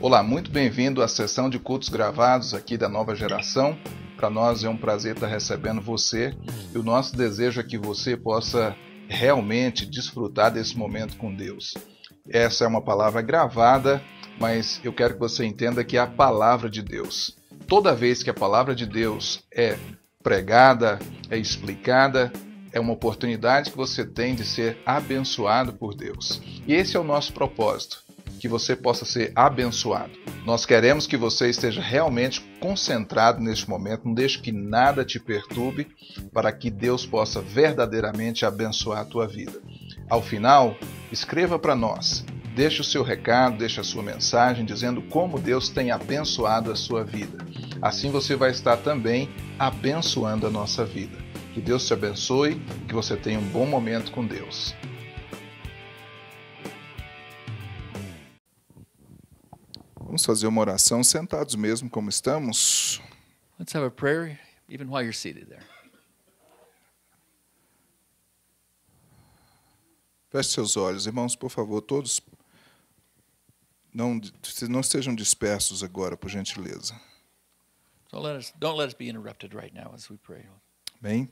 Olá, muito bem-vindo à sessão de cultos gravados aqui da Nova Geração. Para nós é um prazer estar recebendo você e o nosso desejo é que você possa realmente desfrutar desse momento com Deus. Essa é uma palavra gravada, mas eu quero que você entenda que é a palavra de Deus. Toda vez que a palavra de Deus é pregada, é explicada, é uma oportunidade que você tem de ser abençoado por Deus. E esse é o nosso propósito, que você possa ser abençoado. Nós queremos que você esteja realmente concentrado neste momento, não deixe que nada te perturbe, para que Deus possa verdadeiramente abençoar a tua vida. Ao final, escreva para nós. Deixe o seu recado, deixe a sua mensagem dizendo como Deus tem abençoado a sua vida. Assim você vai estar também abençoando a nossa vida. Que Deus te abençoe, que você tenha um bom momento com Deus. Vamos fazer uma oração sentados mesmo como estamos. Let's have a prayer even while you're seated there. Feche seus olhos, irmãos, por favor, todos não não sejam dispersos agora, por gentileza. So let us, don't let us be interrupted right now as we pray. Bem,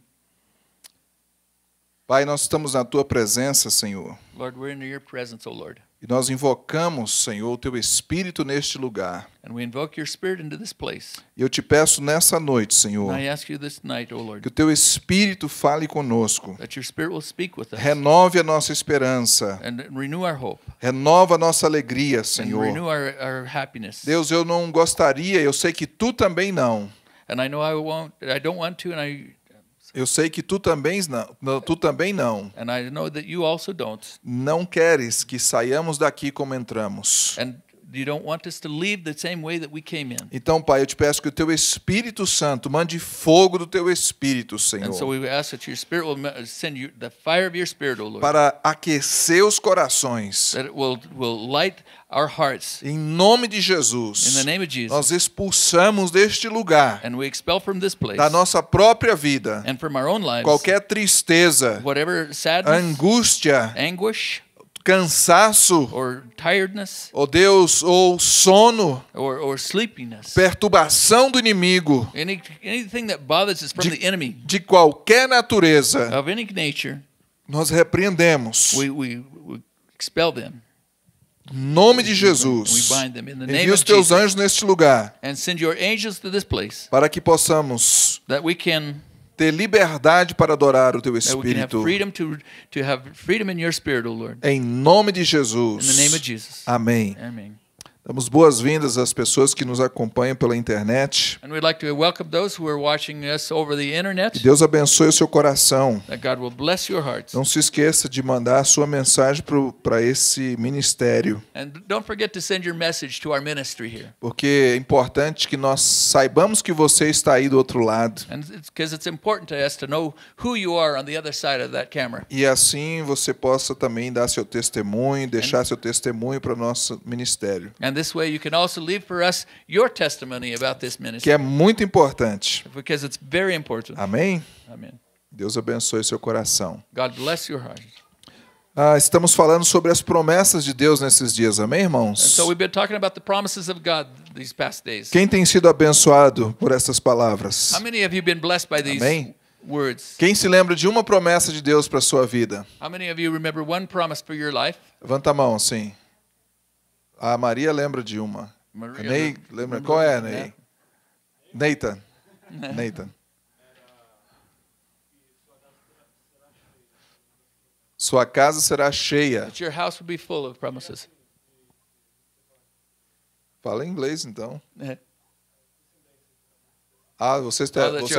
Pai, nós estamos na tua presença, Senhor. Lord, we're in your presence, oh Lord. E nós invocamos, Senhor, o teu espírito neste lugar. And we invoke your spirit into this place. E eu te peço nessa noite, Senhor, I ask you this night, oh Lord, que o teu espírito fale conosco. That your spirit will speak with us. Renove a nossa esperança. And renew our hope. Renova a nossa alegria, Senhor. And renew our, our happiness. Deus, eu não gostaria, eu sei que tu também não. And I know I won't, I don't want to and I eu sei que tu também não, tu também não. And I know that you also don't. Não queres que saiamos daqui como entramos. And então, Pai, eu te peço que o teu Espírito Santo mande fogo do teu Espírito, Senhor. Para aquecer os corações. That it will, will light Our hearts. Em nome de Jesus, In the name of Jesus, nós expulsamos deste lugar, and we expel from this place, da nossa própria vida, and from our own lives, qualquer tristeza, whatever sadness, angústia, anguish, cansaço, or tiredness, oh Deus, ou sono, or, or sleepiness, perturbação do inimigo, Any, anything that bothers us from de, the enemy, de qualquer natureza, of any nature, nós repreendemos. We, we, we expel them. Nome de Jesus, envia os teus anjos neste lugar, para que possamos ter liberdade para adorar o teu espírito. Em nome de Jesus. Amém. Amém. Damos boas-vindas às pessoas que nos acompanham pela internet. Like internet. Que Deus abençoe o seu coração. Não se esqueça de mandar a sua mensagem para esse ministério. Porque é importante que nós saibamos que você está aí do outro lado. E assim você possa também dar seu testemunho, deixar seu testemunho para o nosso ministério. And And this way you can also leave for us your testimony about this ministry. Que é muito importante. Because it's very important. Amém? Amém. Deus abençoe seu coração. God bless your heart. Ah, estamos falando sobre as promessas de Deus nesses dias, amém, irmãos? So Quem tem sido abençoado por essas palavras? amém? Words? Quem se lembra de uma promessa de Deus para a sua vida? Levanta a mão, sim. A Maria lembra de uma. Maria, Ney, né? lembra? lembra? Qual é, Ney? Né? Nathan. É. Nathan. Sua casa será cheia. your house will be full of promises. Fala em inglês, então. É. Ah, você, ter, você,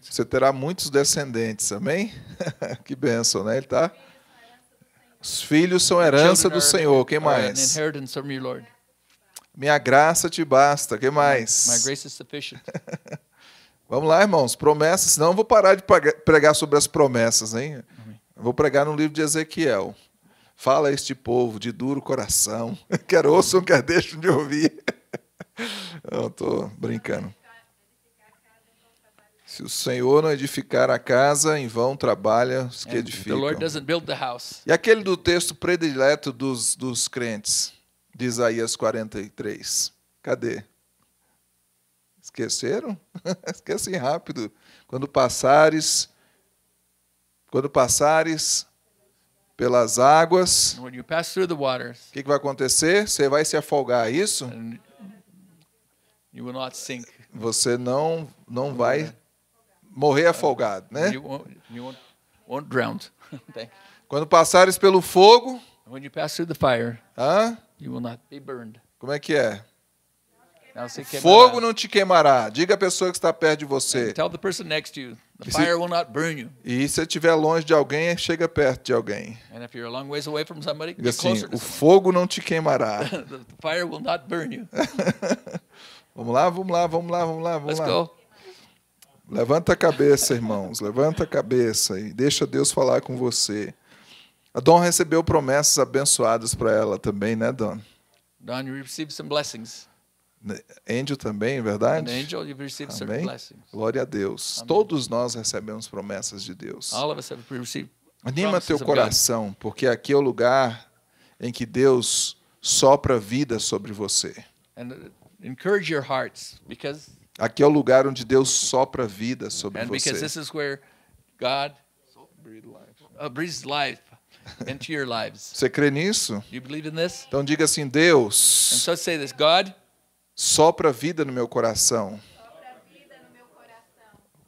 você terá muitos descendentes, amém? que bênção, né? Ele está os filhos são herança do Senhor. Quem mais? Minha graça te basta. Quem mais? Vamos lá, irmãos. Promessas. Senão eu vou parar de pregar sobre as promessas, hein? Eu vou pregar no livro de Ezequiel. Fala a este povo de duro coração, quer ouçam, quer deixam de ouvir. Eu estou brincando. Se o Senhor não edificar a casa, em vão trabalha os que edificam. E aquele do texto predileto dos, dos crentes, de Isaías 43. Cadê? Esqueceram? Esquecem rápido. Quando passares, quando passares pelas águas, o que, que vai acontecer? Você vai se afogar, é isso? Você não, não vai Morrer afogado, né? You won't, you won't, won't drown. Quando passares pelo fogo, When you pass through the fire, Hã? you will not be burned. Como é que é? Não se Fogo não te queimará. Diga à pessoa que está perto de você. Tell the person next to you, the se, fire will not burn you. E se estiver longe de alguém, chega perto de alguém. And if you're a long ways away from somebody, assim, closer o fogo não te queimará. the fire will not burn you. vamos lá, vamos lá, vamos lá, vamos lá, vamos Let's lá. Go. Levanta a cabeça, irmãos, levanta a cabeça e deixa Deus falar com você. A Don recebeu promessas abençoadas para ela também, né, Don? Don, you received some blessings. Angel também, verdade? And Angel, received Amém? blessings. Glória a Deus. Amém. Todos nós recebemos promessas de Deus. All of us have received Anima teu coração, porque aqui é o lugar em que Deus sopra vida sobre você. And encourage your hearts, because Aqui é o lugar onde Deus sopra vida sobre And você. this is where God uh, breathes life into your lives. Você crê nisso? You in this? Então diga assim, Deus. So say this, God. Sopra vida no meu coração.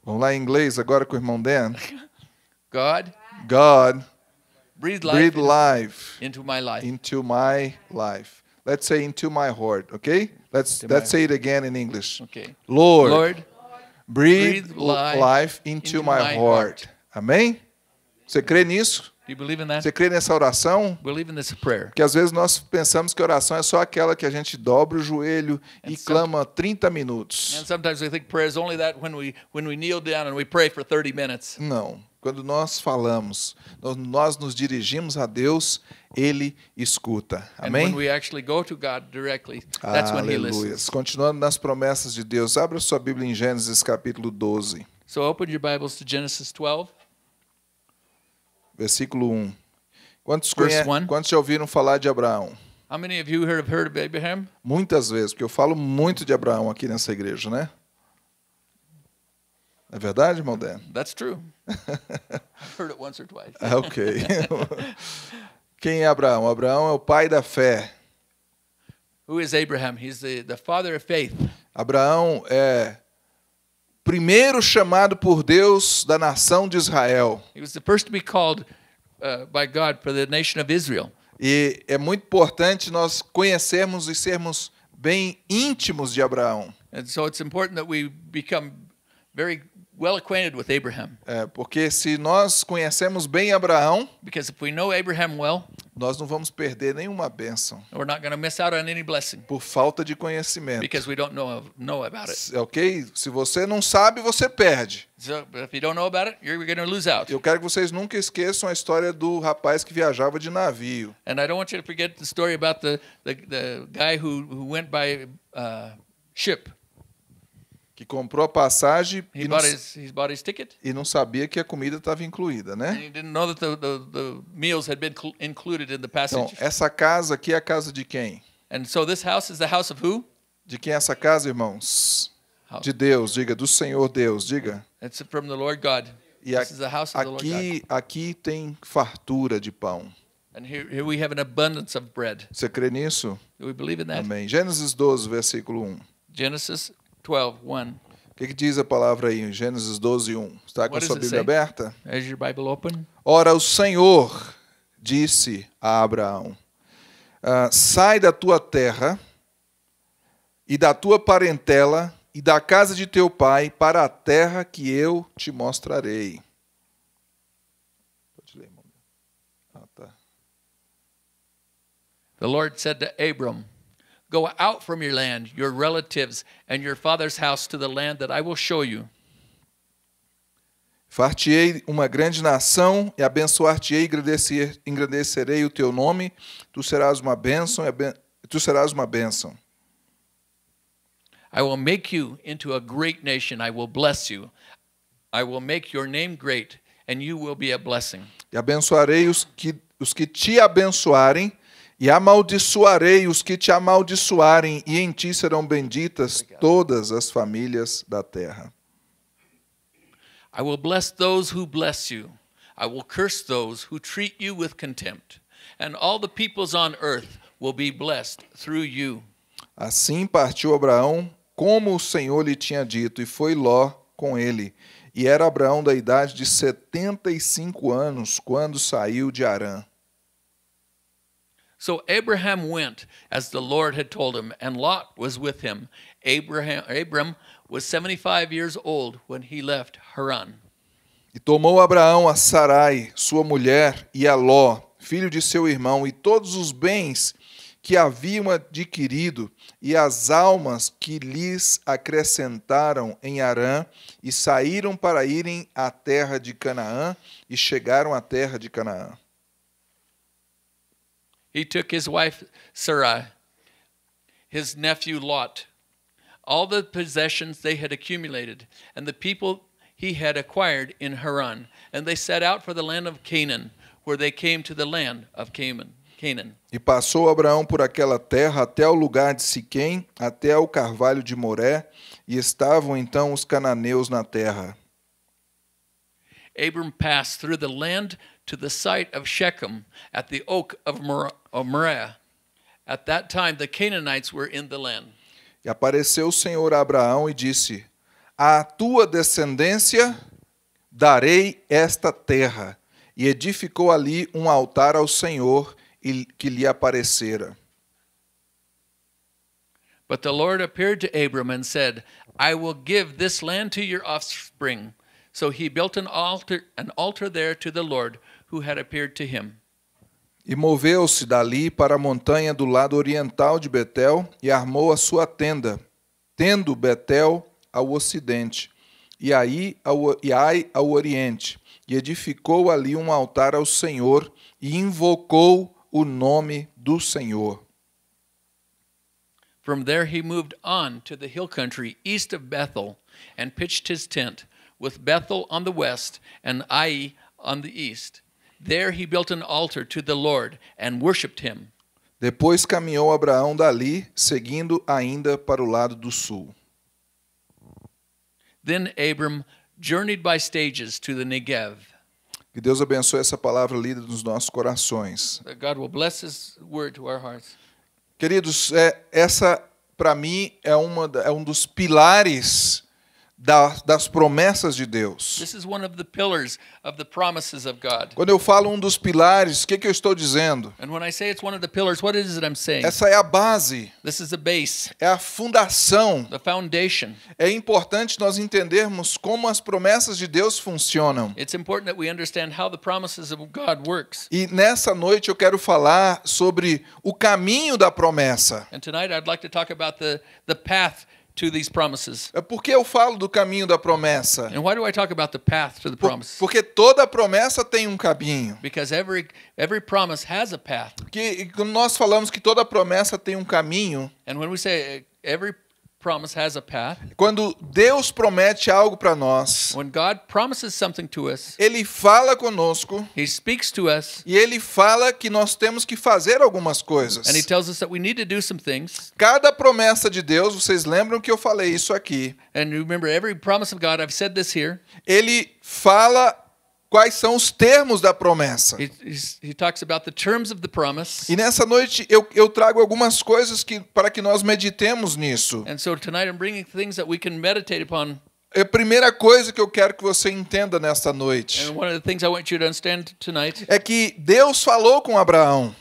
Vamos lá em inglês agora com o irmão Dan. God. God. Breathe life, breathe life into my life. Into my life. let's say into my heart, okay? Let's let's say it again in English. Okay. Lord, Lord breathe, breathe life, life into, into my, my heart. heart. Amém? Você crê nisso? Você crê nessa oração? Que às vezes nós pensamos que oração é só aquela que a gente dobra o joelho e clama 30 minutos. Não. Quando nós falamos, nós, nos dirigimos a Deus, ele escuta. Amém? Aleluia. Continuando nas promessas de Deus, abra sua Bíblia em Gênesis capítulo 12. So open your Bibles to Gênesis 12 versículo 1. Quantos, conhe... Quantos já ouviram falar de Abraão? How many of you have heard of Abraham? Muitas vezes, porque eu falo muito de Abraão aqui nessa igreja, né? É verdade, irmão Dan? That's true. I've heard it once or twice. Ah, ok. Quem é Abraão? Abraão é o pai da fé. Who is Abraham? He's the, the father of faith. Abraão é primeiro chamado por Deus da nação de uh, Israel. E é muito importante nós conhecermos e sermos bem íntimos de Abraão. And so it's important that we become very well acquainted with Abraham. É, porque se nós conhecemos bem Abraão, Because if we know Abraham well, nós não vamos perder nenhuma bênção we're not going miss out on any blessing por falta de conhecimento. because we don't know, know about it. É ok? Se você não sabe, você perde. if you don't know about it, you're going lose out. Eu quero que vocês nunca esqueçam a história do rapaz que viajava de navio. And I don't want you to forget the story about the, the, the guy who, who went by uh, ship que comprou a passagem he e não, his, his ticket. e não sabia que a comida estava incluída, né? Então, essa casa aqui é a casa de quem? And so this house is the house of who? De quem é essa casa, irmãos? House. De Deus, diga, do Senhor Deus, diga. It's from the Lord God. E a, aqui, aqui tem fartura de pão. And here, here we have an abundance of bread. Você crê nisso? we believe in that? Amém. Gênesis 12, versículo 1. Genesis 12, O que, que, diz a palavra aí em Gênesis 12, 1? Está com What a sua Bíblia say? aberta? Is your Bible open? Ora, o Senhor disse a Abraão: ah, Sai da tua terra e da tua parentela e da casa de teu pai para a terra que eu te mostrarei. Ah, tá. The Lord said to Abram, Go out from your land, your relatives, and your father's house to the land that I will show you. Fartiei uma grande nação e abençoar-te-ei engrandecer, engrandecerei o teu nome, tu serás uma bênção e tu serás uma bênção. I will make you into a great nation, I will bless you. I will make your name great and you will be a blessing. E abençoarei os que os que te abençoarem e amaldiçoarei os que te amaldiçoarem, e em ti serão benditas todas as famílias da terra. I will bless those who bless you. I will curse those who treat you with contempt. And all the peoples on earth will be blessed through you. Assim partiu Abraão, como o Senhor lhe tinha dito, e foi Ló com ele. E era Abraão da idade de 75 anos quando saiu de Arã. So Abraham went as the Lord had told him, and Lot was with him. Abraham, Abram was 75 years old when he left Haran. E tomou Abraão a Sarai, sua mulher, e a Ló, filho de seu irmão, e todos os bens que haviam adquirido, e as almas que lhes acrescentaram em Arã, e saíram para irem à terra de Canaã, e chegaram à terra de Canaã. He took his wife Sarai, his nephew Lot, all the possessions they had accumulated, and the people he had acquired in Haran, and they set out for the land of Canaan, where they came to the land of Canaan. Canaan. E passou Abraão por aquela terra até o lugar de Siquém, até ao carvalho de Moré, e estavam então os cananeus na terra. Abram passed through the land to the site of Shechem at the oak of Moreh. At that time the Canaanites were in the land. E apareceu o Senhor a Abraão e disse: A tua descendência darei esta terra. E edificou ali um altar ao Senhor que lhe aparecera. But the Lord appeared to Abram and said, I will give this land to your offspring. So he built an altar, an altar there to the Lord who had appeared to him. E moveu-se dali para a montanha do lado oriental de Betel e armou a sua tenda, tendo Betel ao ocidente e aí ao, e ai ao oriente, e edificou ali um altar ao Senhor e invocou o nome do Senhor. From there he moved on to the hill country east of Bethel and pitched his tent with Bethel on the west and Ai on the east. There he built an altar to the Lord and worshiped him. Depois caminhou Abraão dali, seguindo ainda para o lado do sul. Then Abram journeyed by stages to the Negev. Que Deus abençoe essa palavra lida nos nossos corações. God will bless his word to our hearts. Queridos, é, essa para mim é, uma, é um dos pilares das, promessas de Deus. Quando eu falo um dos pilares, o que, que eu estou dizendo? Essa é a base. É a fundação. É importante nós entendermos como as promessas de Deus funcionam. E nessa noite eu quero falar sobre o caminho da promessa. And tonight I'd like to talk about the, the path to these promises? É Por que eu falo do caminho da promessa? And why do I talk about the path to the Por, promise? porque toda promessa tem um caminho. Because every every promise has a path. Que nós falamos que toda promessa tem um caminho. And when we say eh, every quando Deus promete algo para nós, us, Ele fala conosco, us, e Ele fala que nós temos que fazer algumas coisas. Cada promessa de Deus, vocês lembram que eu falei isso aqui. Remember, God, here, ele fala quais são os termos da promessa. He, he talks about the terms of the promise. E nessa noite eu, eu trago algumas coisas que para que nós meditemos nisso. And so tonight I'm bringing things that we can meditate upon é a primeira coisa que eu quero que você entenda nesta noite. É que Deus falou com Abraão.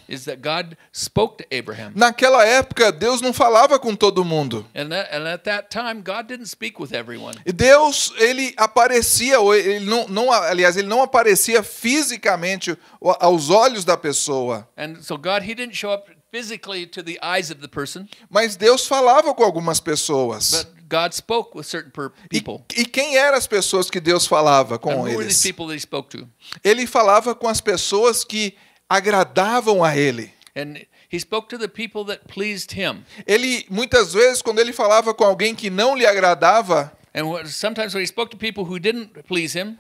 Naquela época, Deus não falava com todo mundo. E Deus, ele aparecia, ou ele não, não, aliás, ele não aparecia fisicamente aos olhos da pessoa. E so Deus não didn't physically to the eyes of the person. Mas Deus falava com algumas pessoas. But God spoke with certain people. E, e quem eram as pessoas que Deus falava com And eles? people that he spoke to? Ele falava com as pessoas que agradavam a ele. And He spoke to the people that pleased him. Ele muitas vezes quando ele falava com alguém que não lhe agradava,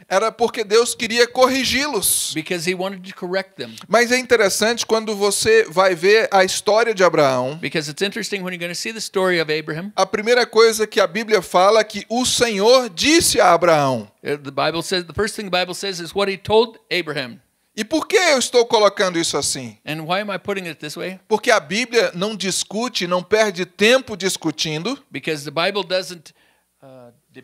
era porque Deus queria corrigi-los. Because he wanted to correct them. Mas é interessante quando você vai ver a história de Abraão. Because it's interesting when you're going to see the story of Abraham. A primeira coisa que a Bíblia fala é que o Senhor disse a Abraão. Uh, the Bible says the first thing the Bible says is what he told Abraham. E por que eu estou colocando isso assim? Porque a Bíblia não discute, não perde tempo discutindo. Because the Bible doesn't uh, de...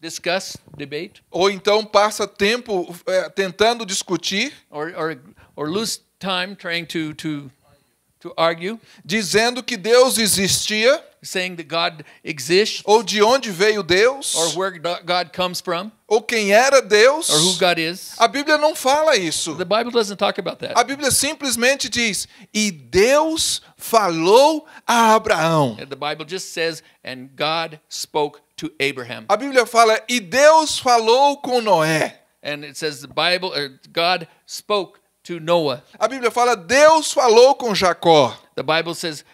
discuss, debate. Ou então passa tempo é, tentando discutir. Or, or, or lose time trying to, to to argue, dizendo que Deus existia, saying that God exists, ou de onde veio Deus, or where God comes from, ou quem era Deus, or who God is. A Bíblia não fala isso. The Bible doesn't talk about that. A Bíblia simplesmente diz: "E Deus falou a Abraão." And the Bible just says, "And God spoke to Abraham." A Bíblia fala: "E Deus falou com Noé." And it says the Bible God spoke to Noah. A Bíblia fala Deus falou com Jacó. The Bible says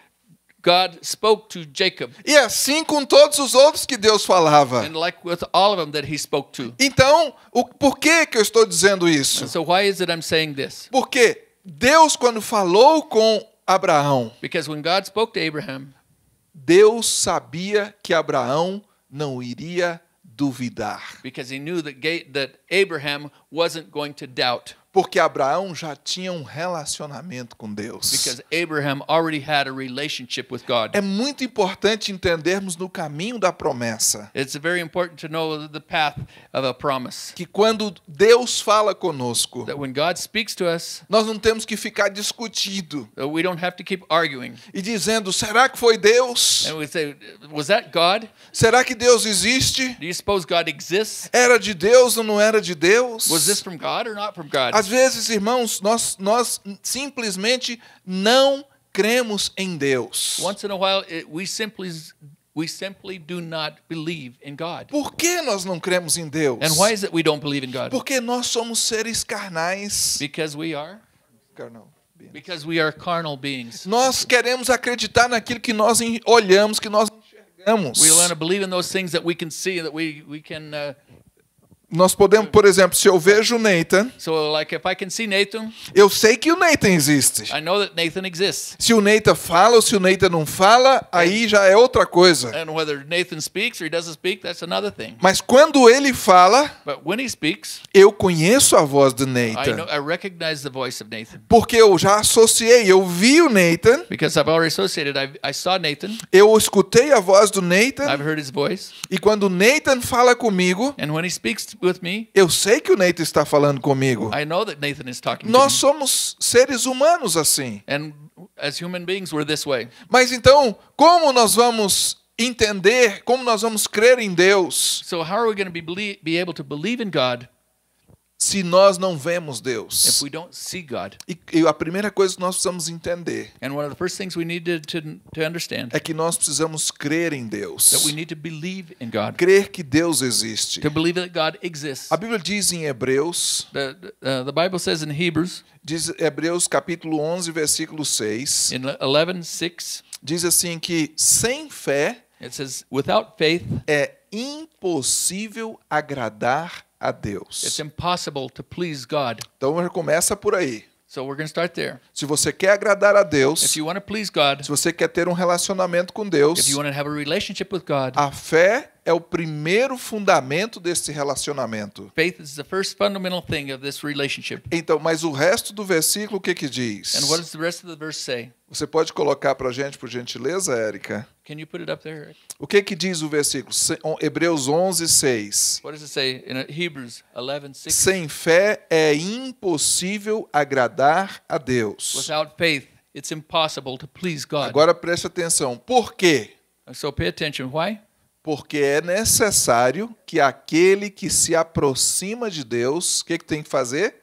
God spoke to Jacob. E é assim com todos os outros que Deus falava. And like with all of them that he spoke to. Então, o, por que que eu estou dizendo isso? And so why is it I'm saying this? Porque Deus quando falou com Abraão. Because when God spoke to Abraham, Deus sabia que Abraão não iria duvidar. Because he knew that, that Abraham wasn't going to doubt. Porque Abraão já tinha um relacionamento com Deus. Because Abraham already had a relationship with God. É muito importante entendermos no caminho da promessa. It's very important to know the path of a promise. Que quando Deus fala conosco, that when God speaks to us, nós não temos que ficar discutido. We don't have to keep arguing. E dizendo, será que foi Deus? And we say, was that God? Será que Deus existe? Do you suppose God exists? Era de Deus ou não era de Deus? Was this from God or not from God? Às vezes, irmãos, nós, nós simplesmente não cremos em Deus. Once in a while, eh, we simply We simply do not believe in God. Por que nós não cremos em Deus? And why is it we don't believe in God? Porque nós somos seres carnais. Because we are carnal. Because we are carnal beings. Nós queremos acreditar naquilo que nós olhamos, que nós enxergamos. We want to believe in those things that we can see that we we can uh, nós podemos, por exemplo, se eu vejo Nathan, so, like, Nathan, eu sei que o Nathan existe. Nathan se o Nathan fala ou se o Nathan não fala, aí já é outra coisa. Mas quando ele fala, speaks, eu conheço a voz de Nathan. I know, I Nathan. Porque eu já associei, eu vi o Nathan. Nathan. Eu escutei a voz do Nathan. E quando Nathan fala comigo, And when he speaks me. Eu sei que o Nathan está falando comigo. I know that Nathan is talking Nós to somos seres humanos assim. And as human beings we're this way. Mas então, como nós vamos entender, como nós vamos crer em Deus? So how are we going to be, be able to believe in God? se nós não vemos Deus. God, e, e, a primeira coisa que nós precisamos entender to, to é que nós precisamos crer em Deus. God, crer que Deus existe. A Bíblia diz em Hebreus, the, uh, the Bible says in Hebrews, diz Hebreus capítulo 11, versículo 6, 11, 6 diz assim que sem fé, says, faith, é impossível agradar a Deus. Então começa por aí. Se você quer agradar a Deus, se você quer ter um relacionamento com Deus, a fé é o primeiro fundamento desse relacionamento. Então, mas o resto do versículo o que que diz? Você pode colocar para gente por gentileza, Érica? Can you put it up there? O que que diz o versículo? Hebreus 11, 6. What does it say in Hebrews 11, 6? Sem fé é impossível agradar a Deus. Without faith, it's impossible to please God. Agora preste atenção. Por quê? So pay attention. Why? Porque é necessário que aquele que se aproxima de Deus, o que, que tem que fazer?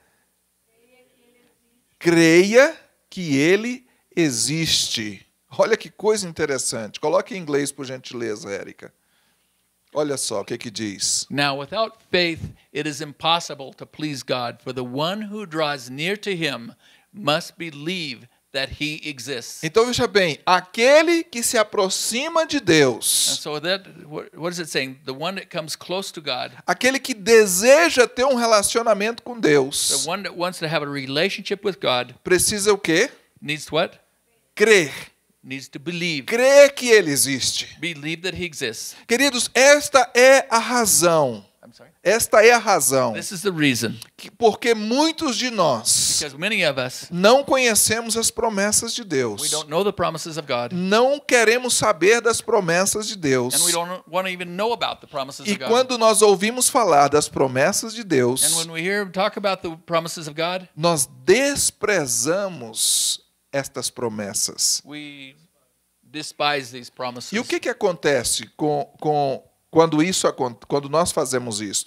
Creia que ele existe. Olha que coisa interessante. Coloque em inglês, por gentileza, Érica. Olha só o que, que diz. Now, without faith, it is impossible to please God, for the one who draws near to him must believe that he exists. Então veja bem, aquele que se aproxima de Deus. And so that what is it saying? The one that comes close to God. Aquele que deseja ter um relacionamento com Deus. The one that wants to have a relationship with God. Precisa o quê? Needs what? Crer needs to believe. Crê que ele existe. Believe that he exists. Queridos, esta é a razão. Esta é a razão. This is the reason. Que, porque muitos de nós não conhecemos as promessas de Deus. We don't know the promises of God, não queremos saber das promessas de Deus. And we don't even know about the promises e of God. quando nós ouvimos falar das promessas de Deus, and when we hear talk about the promises of God, nós desprezamos estas promessas. E o que, que acontece com, com, quando, isso, quando nós fazemos isso?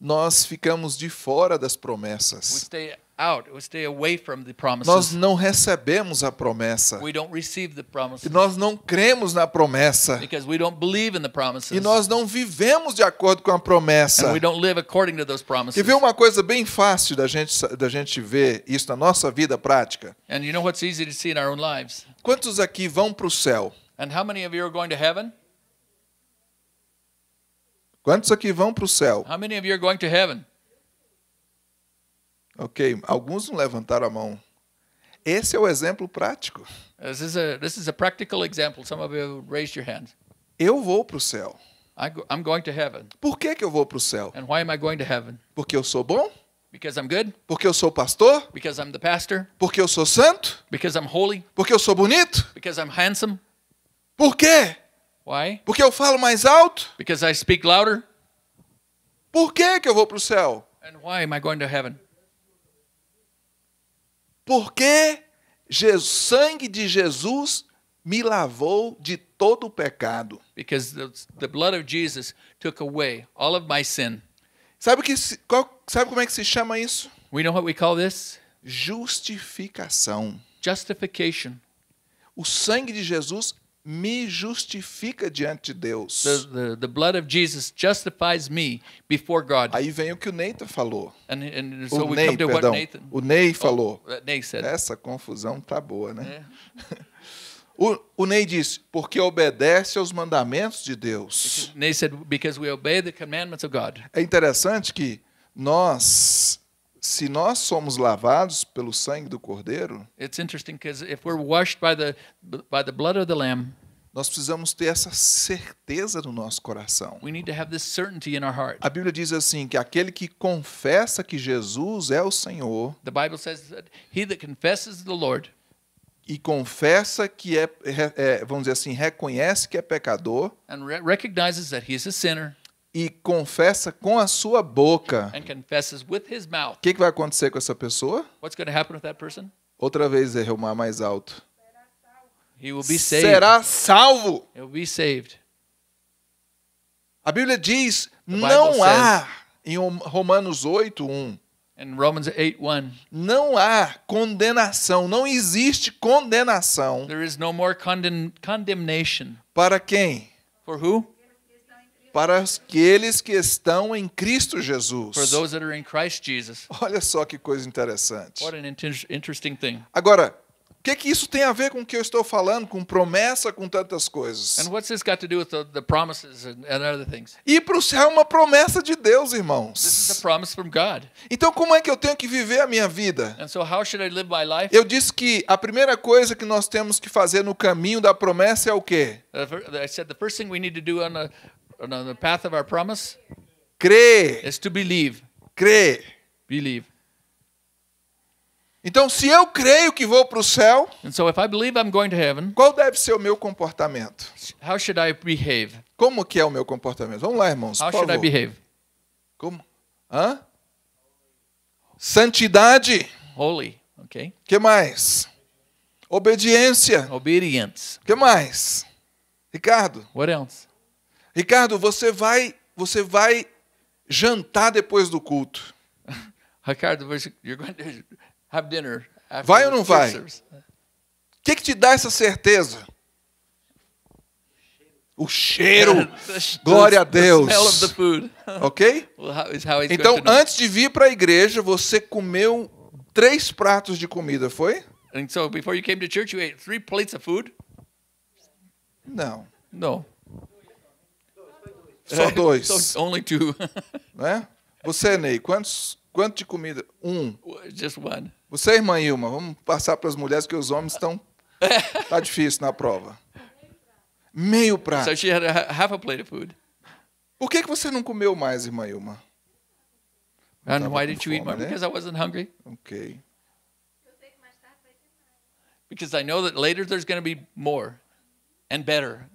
Nós ficamos de fora das promessas. Nós não recebemos a promessa. We don't receive the E nós não cremos na promessa. Because we don't believe in the promises. E nós não vivemos de acordo com a promessa. And we don't live according to those promises. E vê uma coisa bem fácil da gente da gente ver isso na nossa vida prática. And you know what's easy to see in our own lives. Quantos aqui vão para o céu? And how many of you are going to heaven? Quantos aqui vão para o céu? How many of you are going to heaven? Ok, alguns não levantaram a mão. Esse é o exemplo prático. This is a this is a practical example. Some of you raised your hand. Eu vou para o céu. I'm going to heaven. Por que que eu vou para o céu? And why am I going to heaven? Porque eu sou bom? Because I'm good. Porque eu sou pastor? Because I'm the pastor. Porque eu sou santo? Because I'm holy. Porque eu sou bonito? Because I'm handsome. Por quê? Why? Porque eu falo mais alto? Because I speak louder. Por que que eu vou para o céu? And why am I going to heaven? Porque o sangue de Jesus me lavou de todo o pecado. Because the, the blood of Jesus took away all of my sin. Sabe que qual, sabe como é que se chama isso? We know what we call this? Justificação. Justification. O sangue de Jesus me justifica diante de Deus. The, the, the, blood of Jesus justifies me before God. Aí vem o que o Nathan falou. And, and so o Ney, perdão. Nathan... O Ney oh, falou. Oh, Ney said. Essa confusão tá boa, né? Yeah. É. o, o Ney disse, porque obedece aos mandamentos de Deus. Because, Ney said, because we obey the commandments of God. É interessante que nós se nós somos lavados pelo sangue do cordeiro, it's interesting because if we're washed by the by the blood of the lamb, nós precisamos ter essa certeza no nosso coração. A Bíblia diz assim que aquele que confessa que Jesus é o Senhor, the Bible says that he that confesses the Lord e confessa que é, é, vamos dizer assim, reconhece que é pecador, and recognizes that he is a sinner e confessa com a sua boca. O que, que, vai acontecer com essa pessoa? Outra vez errou é mais alto. Será salvo. A Bíblia diz: não há, em Romanos 8, 1. In Romans 8, 1. Não há condenação, não existe condenação. There is no more condemnation. Para quem? For who? para aqueles que estão em Cristo Jesus. Jesus. Olha só que coisa interessante. Agora, o que, que isso tem a ver com o que eu estou falando, com promessa, com tantas coisas? e para o céu é uma promessa de Deus, irmãos. Então, como é que eu tenho que viver a minha vida? So eu disse que a primeira coisa que nós temos que fazer no caminho da promessa é o quê? I said que first thing we need to do on a no, the path of our promise crer is to believe. Crer. Believe. Então, se eu creio que vou para o céu, so heaven, qual deve ser o meu comportamento? How should I behave? Como que é o meu comportamento? Vamos lá, irmãos. How should favor. I behave? Como? Hã? Santidade. Holy. Okay. Que mais? Obediência. Obedience. Que mais? Ricardo. What else? Ricardo, você vai, você vai jantar depois do culto. Ricardo, you're going to have dinner vai ou não vai? O que, que te dá essa certeza? O cheiro. Glória a Deus. Ok? Então, antes de vir para a igreja, você comeu três pratos de comida, foi? And so before you came to church, you ate three plates of food? Não. Não. Só é, dois. so only two. né? Você, Ney, quantos, quanto de comida? Um. Just one. Você, irmã Ilma, vamos passar para as mulheres, que os homens estão. Está difícil na prova. Meio prato. So she had a, half a plate of food. Por que, que você não comeu mais, irmã Ilma? And why didn't you eat more? Né? Because I wasn't hungry. Okay. Because I know that later there's going to be more and better.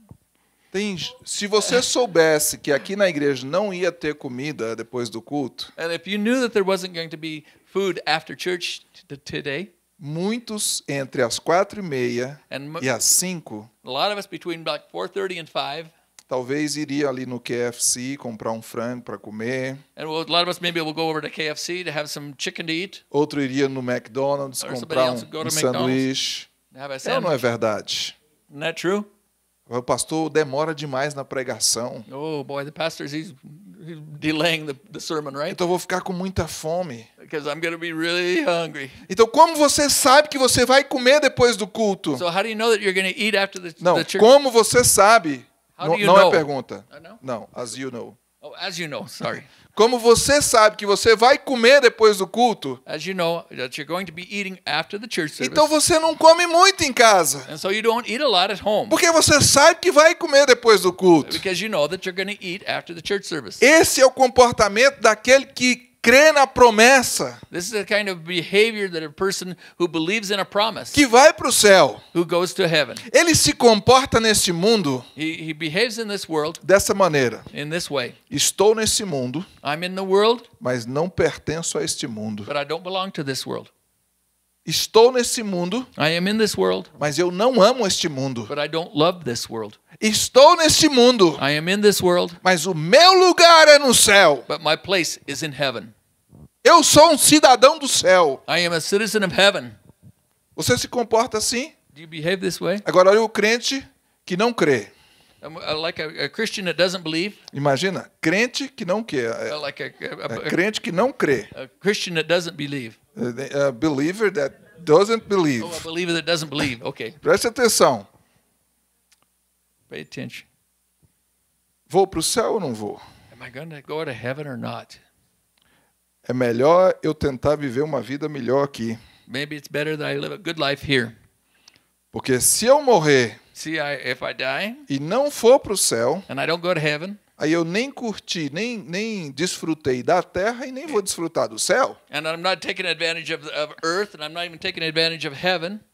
Tem... Se você soubesse que aqui na igreja não ia ter comida depois do culto, And if you knew that there wasn't going to be food after church today, muitos entre as quatro e meia and e as cinco, a lot of us between like 4:30 and 5, talvez iria ali no KFC comprar um frango para comer. and well, a lot of us maybe will go over to KFC to have some chicken to eat, Outro iria no McDonald's Or comprar um, um sanduíche. É não é verdade? true? O pastor demora demais na pregação. Oh boy, the pastor he's, he's delaying the, the sermon, right? Então eu vou ficar com muita fome. Because I'm gonna be really hungry. Então como você sabe que você vai comer depois do culto? So how do you know that you're gonna eat after the, não, the como você sabe? How do you não é know? é pergunta. Uh, não, as you know. Oh, as you know, sorry. Como você sabe que você vai comer depois do culto, as you know that you're going to be eating after the church service. então você não come muito em casa. And so you don't eat a lot at home. Porque você sabe que vai comer depois do culto. Because you know that you're going to eat after the church service. Esse é o comportamento daquele que crê na promessa. This is the kind of behavior that a person who believes in a promise. Que vai para o céu. Who goes to heaven. Ele se comporta neste mundo. He, he behaves in this world. Dessa maneira. In this way. Estou nesse mundo. I'm in the world. Mas não pertenço a este mundo. But I don't belong to this world. Estou nesse mundo. I am in this world. Mas eu não amo este mundo. But I don't love this world. Estou neste mundo. I am in this world. Mas o meu lugar é no céu. But my place is in heaven. Eu sou um cidadão do céu. I am a citizen of heaven. Você se comporta assim? Do you behave this way? Agora olha o crente que não crê. Uh, like a, a Christian that doesn't believe. Imagina, crente que não crê. Uh, like a, é crente que não crê. A Christian that doesn't believe. a uh, believer that doesn't believe. Oh, a believer that doesn't believe. Okay. Preste atenção. Pay attention. Vou para o céu ou não vou? Am I going to go to heaven or not? É melhor eu tentar viver uma vida melhor aqui. Maybe it's better that I live a good life here. Porque se eu morrer See, I, if I die, e não for para o céu, and I don't go to heaven, aí eu nem curti, nem, nem desfrutei da terra e nem vou desfrutar do céu.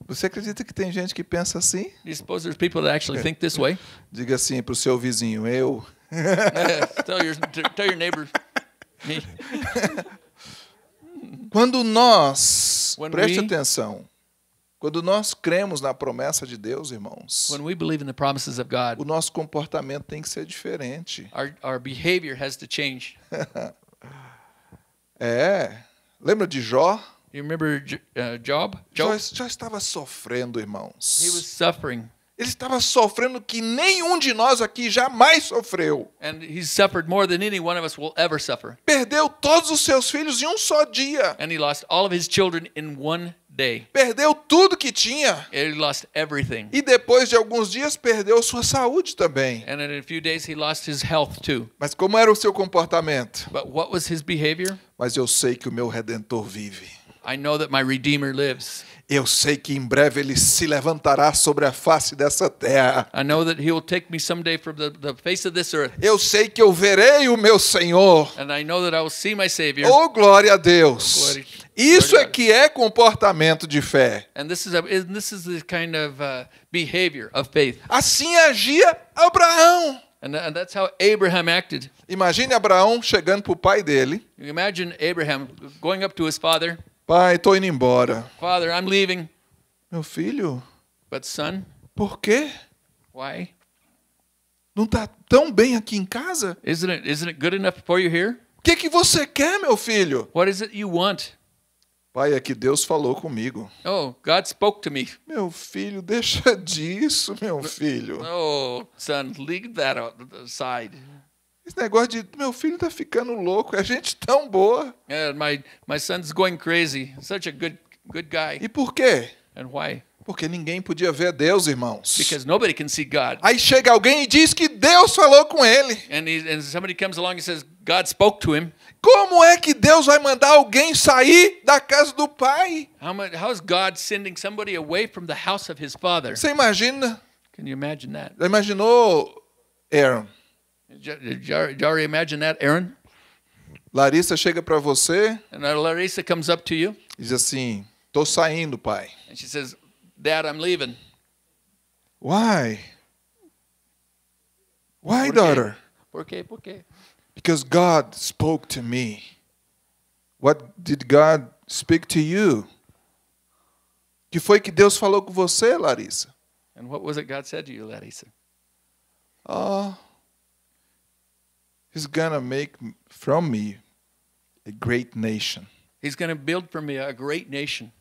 Você acredita que tem gente que pensa assim? You suppose there's people that actually think this way? Diga assim para o seu vizinho, eu. tell, your, tell your neighbor. me. Quando nós, when preste we, atenção, quando nós cremos na promessa de Deus, irmãos, God, o nosso comportamento tem que ser diferente. Our, our has to é. Lembra de Jó? You remember uh, Job? Job? Jó? Jó estava sofrendo, irmãos. He was suffering. Ele estava sofrendo que nenhum de nós aqui jamais sofreu. Perdeu todos os seus filhos em um só dia. And he lost all of his children in one day. Perdeu tudo que tinha. And he lost everything. E depois de alguns dias perdeu sua saúde também. And in a few days he lost his health too. Mas como era o seu comportamento? But what was his behavior? Mas eu sei que o meu redentor vive. Eu sei que em breve ele se levantará sobre a face dessa terra. Eu sei que eu verei o meu Senhor. Oh glória a Deus. Isso é que é comportamento de fé. Assim agia Abraão. And, and that's how Abraham acted. Imagine Abraão chegando para o pai dele. You imagine Abraham going up to his father. Pai, estou indo embora. Father, I'm leaving. Meu filho, But son, por quê? why? Não está tão bem aqui em casa? Isn't it isn't it good enough for you here? O que que você quer, meu filho? What is it you want? Pai, é que Deus falou comigo. Oh, God spoke to me. Meu filho, deixa disso, meu filho. Oh, son, leave that aside. Esse negócio de meu filho tá ficando louco, é gente tão boa. Yeah, my my son's going crazy. Such a good good guy. E por quê? And why? Porque ninguém podia ver Deus, irmãos. Because nobody can see God. Aí chega alguém e diz que Deus falou com ele. And, he, and somebody comes along and says God spoke to him. Como é que Deus vai mandar alguém sair da casa do pai? How, how is God sending somebody away from the house of his father? Você imagina? Can you imagine that? Imaginou Aaron? Did you already imagine that, Aaron? Larissa chega para você. And Larissa comes up to you. Diz assim: "Tô saindo, pai." And she says, "Dad, I'm leaving." Why? Why, Por daughter? Por quê? Por quê? Because God spoke to me. What did God speak to you? Que foi que Deus falou com você, Larissa? And what was it God said to you, Larissa? uh, He's gonna make from me a great nation. He's gonna build from me a great nation.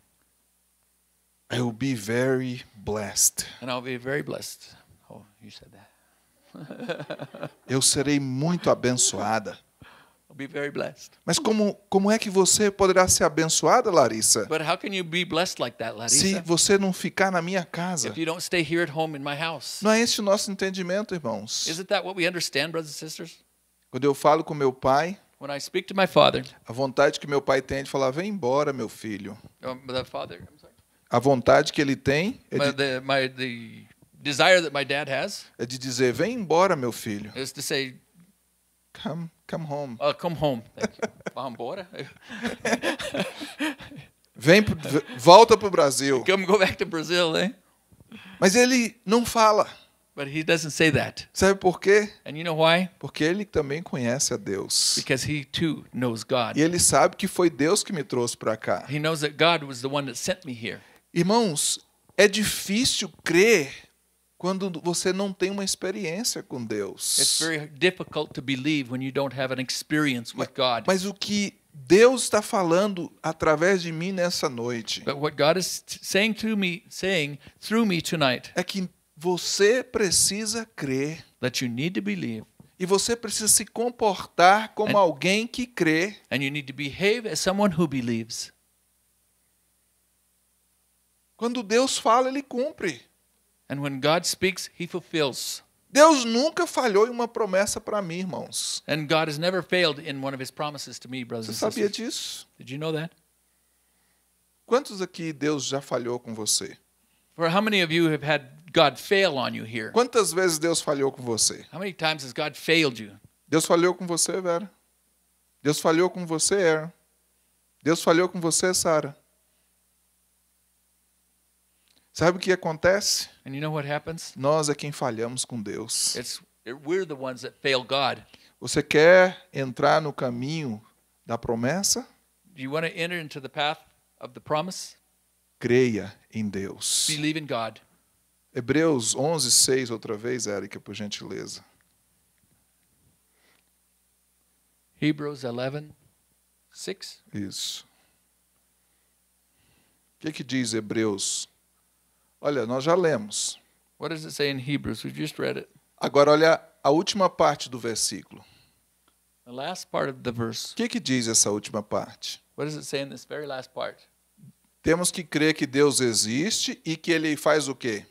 I will be very blessed. And I'll be very blessed. Oh, you said that. Eu serei muito abençoada. I'll be very blessed. Mas como como é que você poderá ser abençoada, Larissa? But how can you be blessed like that, Larissa? Se você não ficar na minha casa. If you don't stay here at home in my house. Não é esse o nosso entendimento, irmãos? Isn't that what we understand, brothers and sisters? Quando eu falo com meu pai, When I speak to my father, a vontade que meu pai tem é de falar, vem embora, meu filho. Oh, the father, I'm sorry. A vontade que ele tem é de... The, my, the desire that my dad has, é de dizer, vem embora, meu filho. come, come home. Uh, come home. Vá embora. vem, volta para o Brasil. Come go back to Brazil, eh? Mas ele não fala. But he doesn't say that. Sabe por quê? And you know why? Porque ele também conhece a Deus. Because he too knows God. E ele sabe que foi Deus que me trouxe para cá. He knows that God was the one that sent me here. Irmãos, é difícil crer quando você não tem uma experiência com Deus. It's very difficult to believe when you don't have an experience with God. Mas, mas o que Deus está falando através de mim nessa noite. But what God is saying to me, saying through me tonight. É que você precisa crer. That you need to believe. E você precisa se comportar como and, alguém que crê. And you need to behave as someone who believes. Quando Deus fala, ele cumpre. And when God speaks, he fulfills. Deus nunca falhou em uma promessa para mim, irmãos. And God has never failed in one of his promises to me, brothers Você sabia disso? Did you know that? Quantos aqui Deus já falhou com você? For how many of you have had God fail on you here? Quantas vezes Deus falhou com você? How many times has God failed you? Deus falhou com você, Vera. Deus falhou com você, Aaron. Er. Deus falhou com você, Sara. Sabe o que acontece? You know Nós é quem falhamos com Deus. It's, we're the ones that fail God. Você quer entrar no caminho da promessa? you want to enter into the path of the promise? Creia em Deus. Believe in God. Hebreus 11, 6, outra vez, Érica, por gentileza. Hebreus 11, 6. Isso. O que, que diz Hebreus? Olha, nós já lemos. What does it say in Hebrews? We've just read it. Agora olha a última parte do versículo. The last part of the verse. O que, que diz essa última parte? What does it say in this very last part? Temos que crer que Deus existe e que ele faz o quê?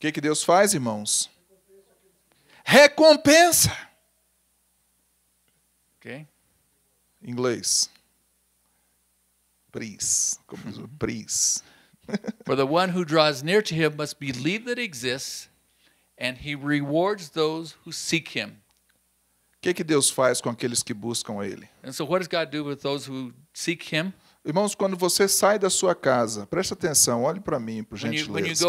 O que, que Deus faz, irmãos? Recompensa. Ok? Em inglês. Pris. Como diz o uhum. pris. For the one who draws near to him must believe that he exists and he rewards those who seek him. O que, que Deus faz com aqueles que buscam ele? And so what does God do with those who seek him? Irmãos, quando você sai da sua casa, preste atenção, olhe para mim, por gentileza.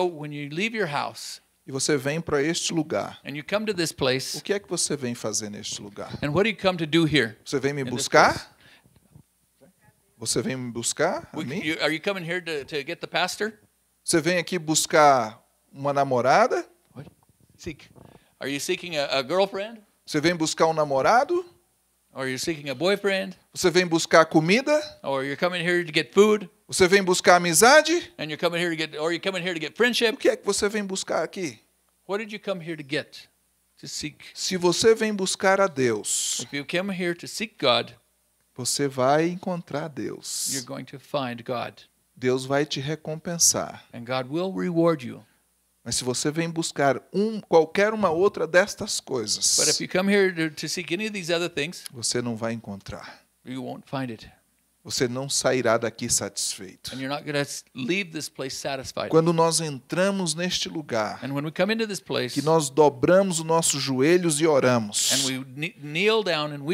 e você vem para este lugar. Place, o que é que você vem fazer neste lugar? Here, você vem me buscar? Você vem me buscar? a mim? are you coming here to, to get the pastor? Você vem aqui buscar uma namorada? Seek. Are you seeking a, a girlfriend? Você vem buscar um namorado? Você vem buscar comida? Você vem buscar amizade? And you're coming here to get, or you're coming here to get friendship? O que é que você vem buscar aqui? What did you come here to get? To seek. Se você vem buscar a Deus, if you came here to seek God, você vai encontrar Deus. You're going to find God. Deus vai te recompensar. And God will reward you. Mas se você vem buscar um, qualquer uma outra destas coisas, things, você não vai encontrar. You won't find it. Você não sairá daqui satisfeito. Quando nós entramos neste lugar, place, que nós dobramos os nossos joelhos e oramos,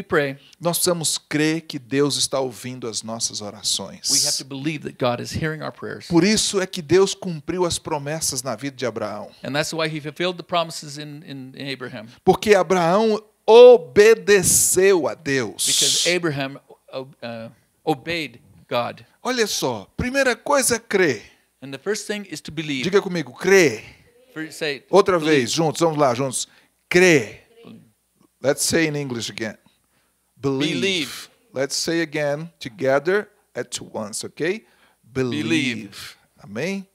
pray, nós precisamos crer que Deus está ouvindo as nossas orações. Por isso é que Deus cumpriu as promessas na vida de Abraão. In, in, Porque Abraão obedeceu a Deus. Because Abraham uh, obeyed God. Olha só, primeira coisa é crer. And the first thing is to believe. Diga comigo, crer. Say, Outra believe. vez, juntos, vamos lá, juntos. Crer. Let's say in English again. Believe. believe. Let's say again together at once, ok? Believe. believe. Amém?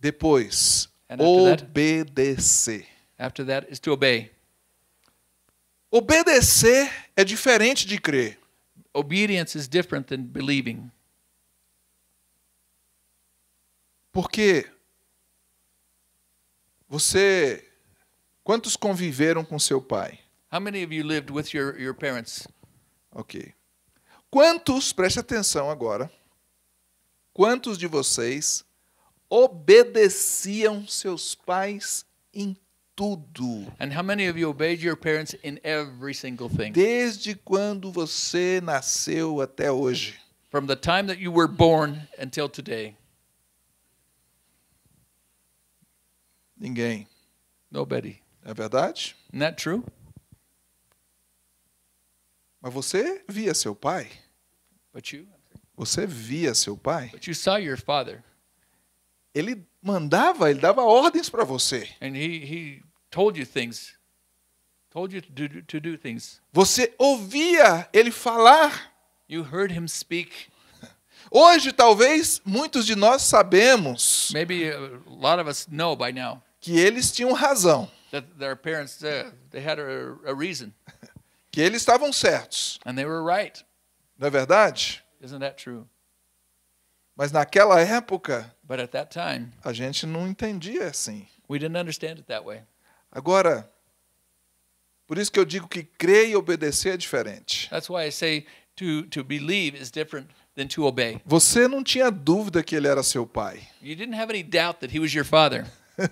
Depois, And obedecer. after that is to obey. Obedecer é diferente de crer. Obedience is different than believing. Porque você quantos conviveram com seu pai? How many of you lived with your, your parents? OK. Quantos, preste atenção agora. Quantos de vocês obedeciam seus pais em tudo. Desde quando você nasceu até hoje. From the time that you were born until today. Ninguém. Nobody. É verdade? Isn't that true? Mas você via seu pai? But you Você via seu pai? But you saw your father. Ele mandava, ele dava ordens para você. And he, he told you things, told you to do, to do things. Você ouvia ele falar. You heard him speak. Hoje talvez muitos de nós sabemos. Maybe a lot of us know by now. Que eles tinham razão. That their parents uh, they had a, a reason. Que eles estavam certos. And they were right. Não é verdade? Isn't that true? Mas naquela época, time, a gente não entendia assim. We didn't understand it that way. Agora, por isso que eu digo que crer e obedecer é diferente. That's why I say to to believe is different than to obey. Você não tinha dúvida que ele era seu pai. You didn't have any doubt that he was your father.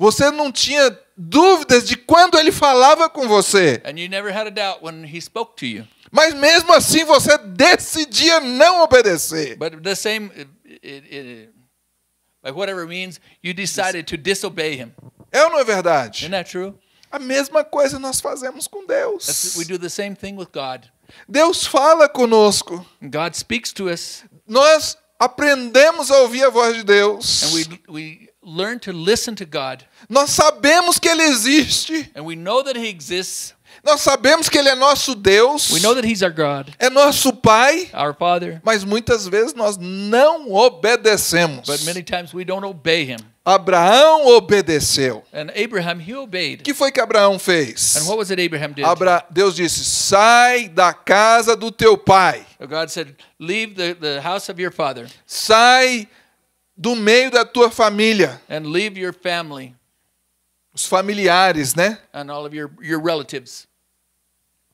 Você não tinha dúvidas de quando ele falava com você. And you never had a doubt when he spoke to you. Mas mesmo assim você decidia não obedecer. But the same it, it, by whatever means you decided to disobey him. É ou não é verdade? Isn't that true? A mesma coisa nós fazemos com Deus. we do the same thing with God. Deus fala conosco. God speaks to us. Nós aprendemos a ouvir a voz de Deus. And we, we learn to listen to God. Nós sabemos que ele existe. And we know that he exists. Nós sabemos que ele é nosso Deus. We know that he's our God. É nosso Pai. Our Father. Mas muitas vezes nós não obedecemos. But many times we don't obey him. Abraão obedeceu. And Abraham, he obeyed. Que foi que Abraão fez? And what was it Abraham did? Abra Deus disse: "Sai da casa do teu pai." God said, "Leave the, the house of your father." Sai do meio da tua família. And leave your family. Os familiares, né? And all of your, your relatives.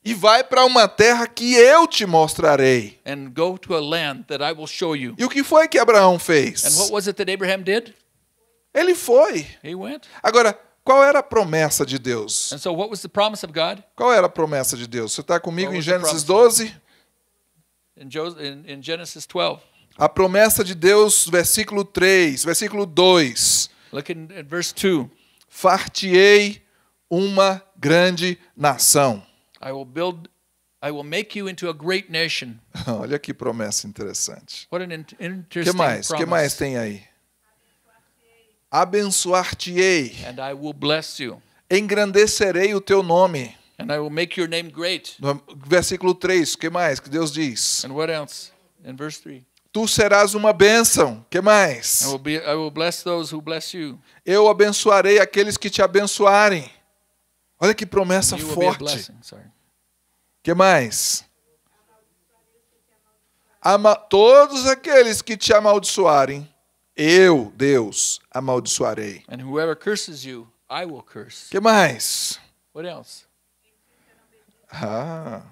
E vai para uma terra que eu te mostrarei. And go to a land that I will show you. E o que foi que Abraão fez? And what was it that Abraham did? Ele foi. Agora, qual era a promessa de Deus? So qual era a promessa de Deus? Você está comigo em Gênesis 12? 12. A promessa de Deus, versículo 3, versículo 2. Look in, in verse 2. Fartiei uma grande nação. I will build I will make you into a great nation. Olha que promessa interessante. O que mais? O Que mais tem aí? abençoar-te-ei. Engrandecerei o teu nome. And I will make your name great. No versículo 3, que mais que Deus diz? And what else? In verse 3. Tu serás uma bênção. Que mais? I will, be, I will bless those who bless you. Eu abençoarei aqueles que te abençoarem. Olha que promessa you forte. Que mais? Ama todos aqueles que te amaldiçoarem eu, Deus, amaldiçoarei. And whoever curses you, I will curse. Que mais? What else? Ah,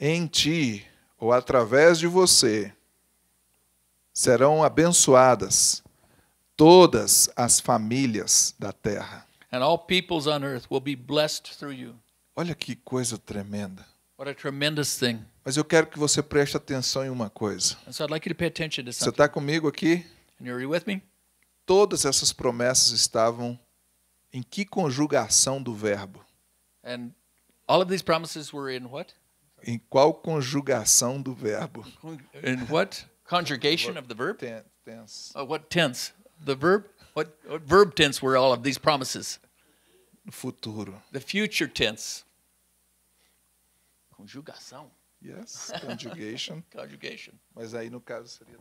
em ti ou através de você serão abençoadas todas as famílias da terra. And all peoples on earth will be blessed through you. Olha que coisa tremenda. What a tremendous thing. Mas eu quero que você preste atenção em uma coisa. So like você está comigo aqui? And are you with me? Todas essas promessas estavam em que conjugação do verbo? And all of these promises were in what? Em qual conjugação do verbo? In what conjugation of the verb? Ten tense. Oh, what tense? The verb? What, what verb tense were all of these promises? No futuro. The future tense. Conjugação. Yes, conjugation. conjugation. Mas aí no caso seria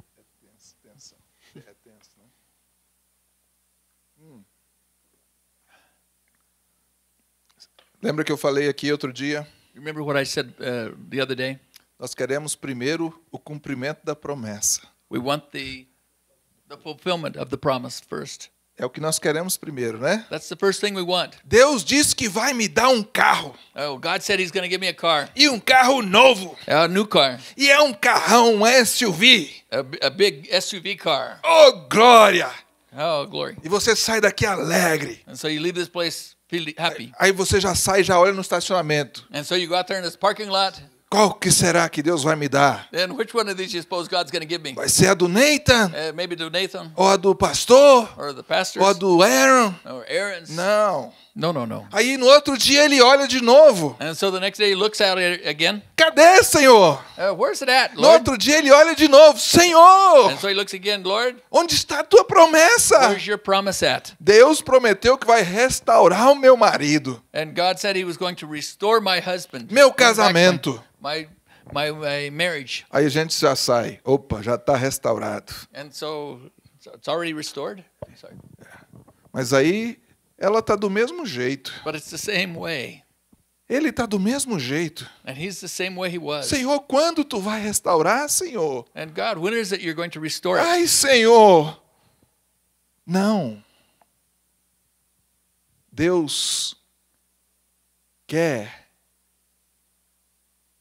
Lembra que eu falei aqui outro dia? Remember what I said uh, the other day? Nós queremos primeiro o cumprimento da promessa. We want the the fulfillment of the promise first. É o que nós queremos primeiro, né? That's the first thing we want. Deus disse que vai me dar um carro. Oh, God said he's going to give me a car. E um carro novo. A new car. E é um carrão SUV. A, a big SUV car. Oh, glória! Oh, glory. E você sai daqui alegre. And so you leave this place happy. Aí você já sai, já olha no estacionamento. And so you go out there in this parking lot. Qual que será que Deus vai me dar? Me? Vai ser a do Nathan? Uh, do Nathan? Ou a do pastor? ou a do Aaron? Não. Não, não, não. Aí no outro dia ele olha de novo. And so the next day he looks at it again. Cadê, Senhor? Uh, where's it at, Lord? No outro dia ele olha de novo, Senhor. And so he looks again, Lord. Onde está a tua promessa? Where's your promise at? Deus prometeu que vai restaurar o meu marido. And God said he was going to restore my husband. Meu casamento. My, my, my marriage. Aí a gente já sai. Opa, já está restaurado. And so it's already restored. Sorry. Mas aí ela está do mesmo jeito. But it's the same way. Ele está do mesmo jeito. And he's the same way he was. Senhor, quando tu vai restaurar, Senhor? And God, when is it you're going to restore Ai, Senhor. Não. Deus quer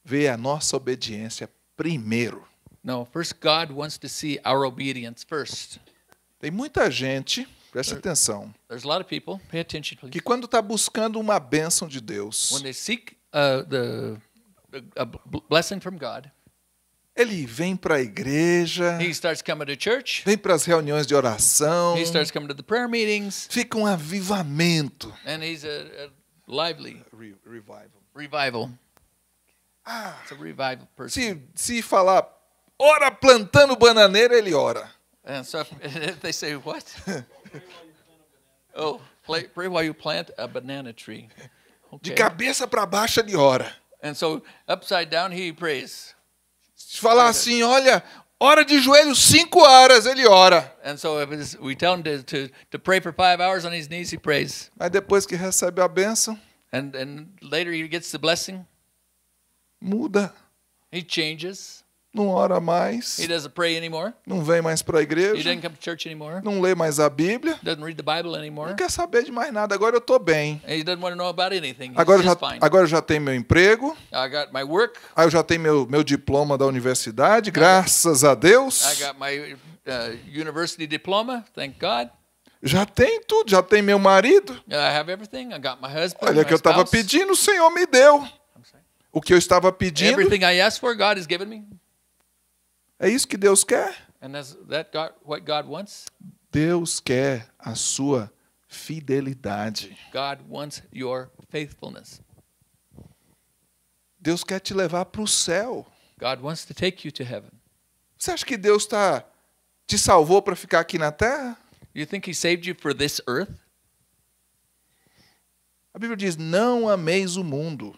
ver a nossa obediência primeiro. No, first God wants to see our obedience first. Tem muita gente Preste atenção. People, attention, que quando está buscando uma bênção de Deus, seek, uh, the, God, ele vem para a igreja, church, vem para as reuniões de oração, meetings, fica um avivamento. And he's a, a uh, Re revival. revival. Ah, revival se, se falar, ora plantando bananeira, ele ora. And so if they say, what? oh, play, pray while you plant a banana tree. Okay. De cabeça para baixo ele ora. And so upside down he prays. Se falar assim, olha, ora de joelho cinco horas, ele ora. And so if we tell him to, to, to pray for five hours on his knees, he prays. Aí depois que recebe a bênção. And, and later he gets the blessing. Muda. He changes não ora mais, He doesn't pray anymore. não vem mais para a He igreja, come to church anymore. não lê mais a Bíblia, Doesn't read the Bible não quer saber de mais nada. Agora eu estou bem. he doesn't want to know about anything. Agora eu, já, fine. agora eu já tenho meu emprego, I got my work. aí eu já tenho meu, meu diploma da universidade, graças a Deus. I got my uh, university diploma. Thank God. Já tenho tudo, já tenho meu marido. I have everything. I got my husband. Olha o que eu estava pedindo, o Senhor me deu. O que eu estava pedindo, Everything I asked for, God has given me. É isso que Deus quer? Deus quer a sua fidelidade. Deus quer te levar para o céu. Você acha que Deus tá te salvou para ficar aqui na terra? You think he saved you for this earth? A Bíblia diz: "Não ameis o mundo."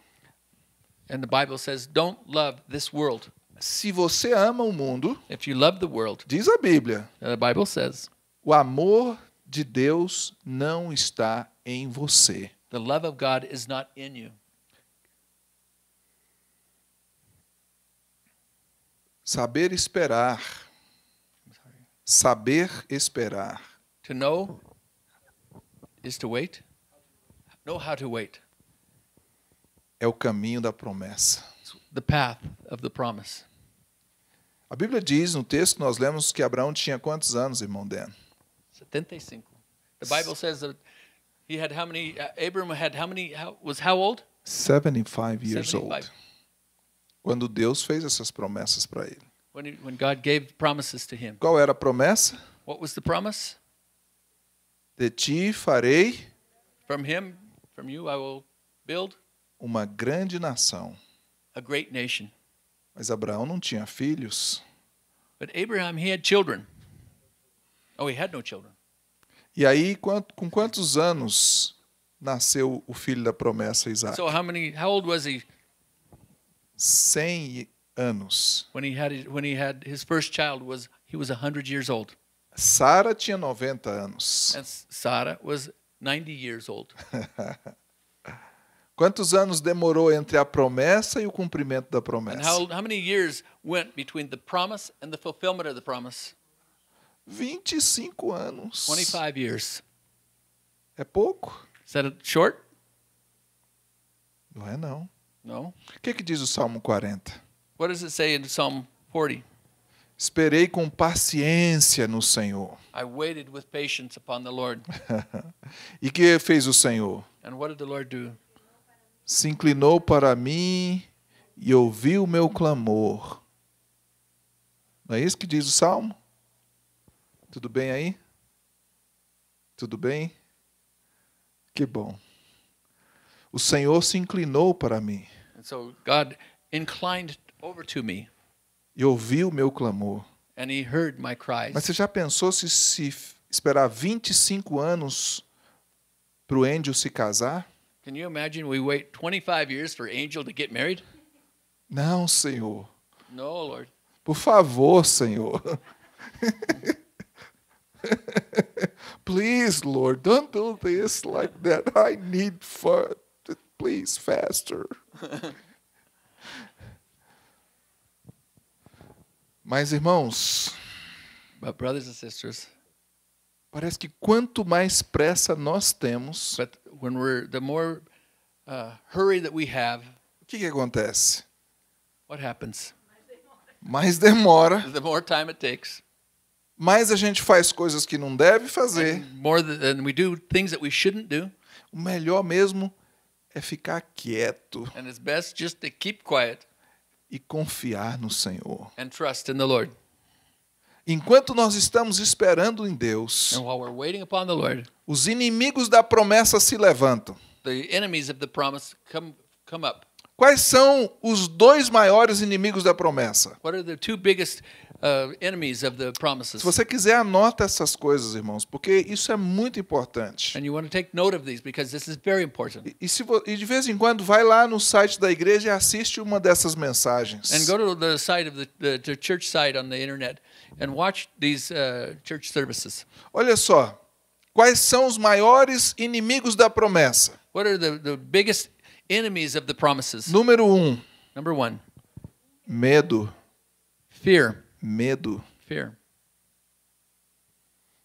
And the Bible says, "Don't love this world." Se você ama o mundo, if you love the world, diz a Bíblia, the Bible says, o amor de Deus não está em você. The love of God is not in you. Saber esperar. Saber esperar. To know is to wait. Know how to wait. É o caminho da promessa the path of the promise. A Bíblia diz no texto que nós lemos que Abraão tinha quantos anos, irmão Dan? 75. The Bible says that he had how many uh, Abraham had how many how, was how old? 75 years 75. old. Quando Deus fez essas promessas para ele. When, he, when God gave promises to him. Qual era a promessa? What was the promise? De ti farei from him from you I will build uma grande nação a great nation. Mas Abraão não tinha filhos. But Abraham he had children. Oh, he had no children. E aí com quantos anos nasceu o filho da promessa Isaac? So how many how old was he? Cem anos. When he had when he had his first child was he was a hundred years old. Sara tinha 90 anos. And Sarah was 90 years old. Quantos anos demorou entre a promessa e o cumprimento da promessa? How, many years went between the promise and the fulfillment of the promise? 25 anos. 25 years. É pouco? Is that short? Não é não. Não. O que, que diz o Salmo 40? What does it say in Psalm 40? Esperei com paciência no Senhor. I waited with patience upon the Lord. e que fez o Senhor? And what did the Lord do? se inclinou para mim e ouviu o meu clamor. Não é isso que diz o salmo? Tudo bem aí? Tudo bem? Que bom. O Senhor se inclinou para mim. so God inclined over to me. E ouviu o meu clamor. And he heard my cries. Mas você já pensou se, se esperar 25 anos para o Andrew se casar? Can you imagine we wait 25 years for Angel to get married? Não, Senhor. No, Lord. Por favor, Senhor. please, Lord, don't do this like that. I need fun. Please, faster. Mas, irmãos. But brothers and sisters. Parece que quanto mais pressa nós temos, when we're the more uh, hurry that we have, o que, que acontece? what happens? Mais demora, The more time it takes, mais a gente faz coisas que não deve fazer. more than we do things that we shouldn't do, O melhor mesmo é ficar quieto and it's best just to keep quiet e confiar no Senhor. and trust in the Lord. Enquanto nós estamos esperando em Deus, Lord, os inimigos da promessa se levantam. Come, come Quais são os dois maiores inimigos da promessa? Biggest, uh, Se você quiser, anota essas coisas, irmãos, porque isso é muito importante. E, de vez em quando vai lá no site da igreja e assiste uma dessas mensagens. E go to site da igreja na internet and watch these uh, church services. Olha só, quais são os maiores inimigos da promessa? What are the, the biggest enemies of the promises? Número um. Number one. Medo. Fear. Medo. Fear.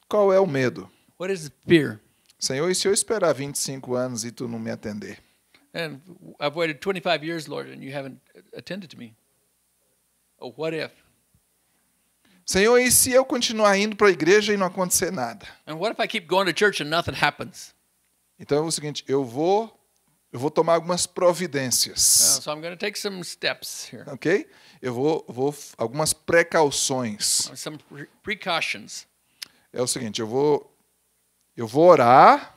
Qual é o medo? What is fear? Senhor, e se eu esperar 25 anos e tu não me atender? And I've waited 25 years, Lord, and you haven't attended to me. Oh, what if? Senhor, e se eu continuar indo para a igreja e não acontecer nada? Então é o seguinte, eu vou eu vou tomar algumas providências. Ah, so I'm take some steps here. OK? Eu vou vou algumas precauções. Some precautions. É o seguinte, eu vou eu vou orar.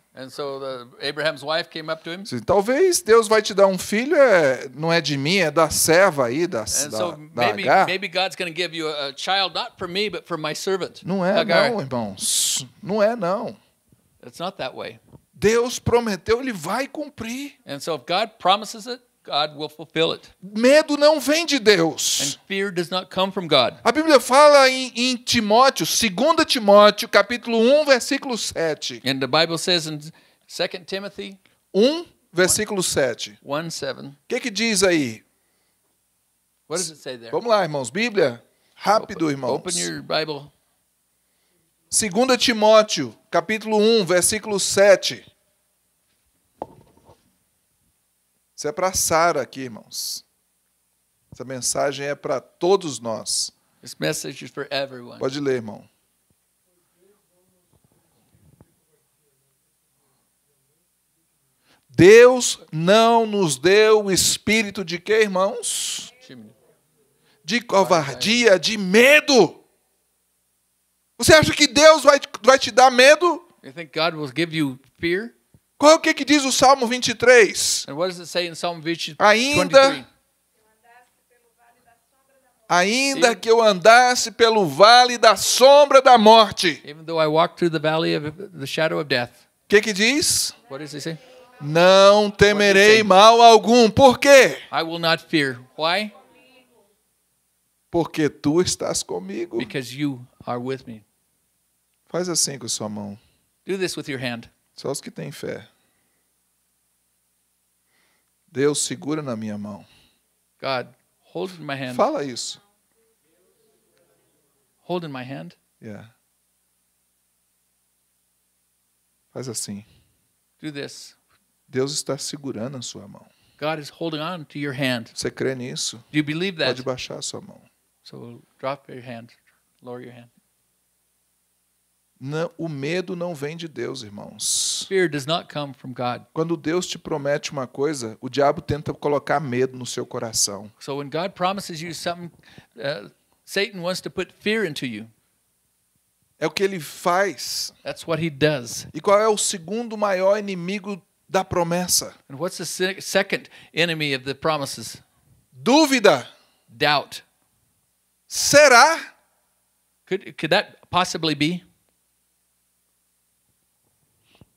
So him, Sim, talvez Deus vai te dar um filho, é, não é de mim, é da serva aí, da, Agar. Não é Agar. não, irmãos. Não é não. It's not that way. Deus prometeu, ele vai cumprir. And so if God promises it, God will fulfill it. Medo não vem de Deus. And fear does not come from God. A Bíblia fala em, em Timóteo, 2 Timóteo, capítulo 1, versículo 7. And the Bible says in 2 Timothy 1, versículo 7. O que, que diz aí? What does it say there? Vamos lá, irmãos. Bíblia, rápido, open, irmãos. Open your Bible. 2 Timóteo, capítulo 1, versículo 7. Isso é para Sara aqui, irmãos. Essa mensagem é para todos nós. This message is for everyone. Pode ler, irmão. Deus não nos deu o espírito de quê, irmãos? De covardia, de medo. Você acha que Deus vai, vai te dar medo? You think God will give you fear? Qual é o que, que diz o Salmo 23? And what does it say in Psalm 23? Ainda Ainda que eu andasse pelo vale da sombra da morte. O que que diz? What does it say? Não temerei mal algum. Por quê? I will not fear. Why? Porque tu estás comigo. Because you are with me. Faz assim com sua mão. Do this with your hand. Só os que têm fé. Deus segura na minha mão. God, hold my hand. Fala isso. Hold my hand. Yeah. Faz assim. Do this. Deus está segurando a sua mão. God is holding on to your hand. Você crê nisso? Do you believe that? Pode baixar a sua mão. So drop your hand. Lower your hand. Não, o medo não vem de Deus, irmãos. Fear does not come from God. Quando Deus te promete uma coisa, o diabo tenta colocar medo no seu coração. So when God promises you something, uh, Satan wants to put fear into you. É o que ele faz. That's what he does. E qual é o segundo maior inimigo da promessa? And what's the second enemy of the promises? Dúvida. Doubt. Será? Could could that possibly be?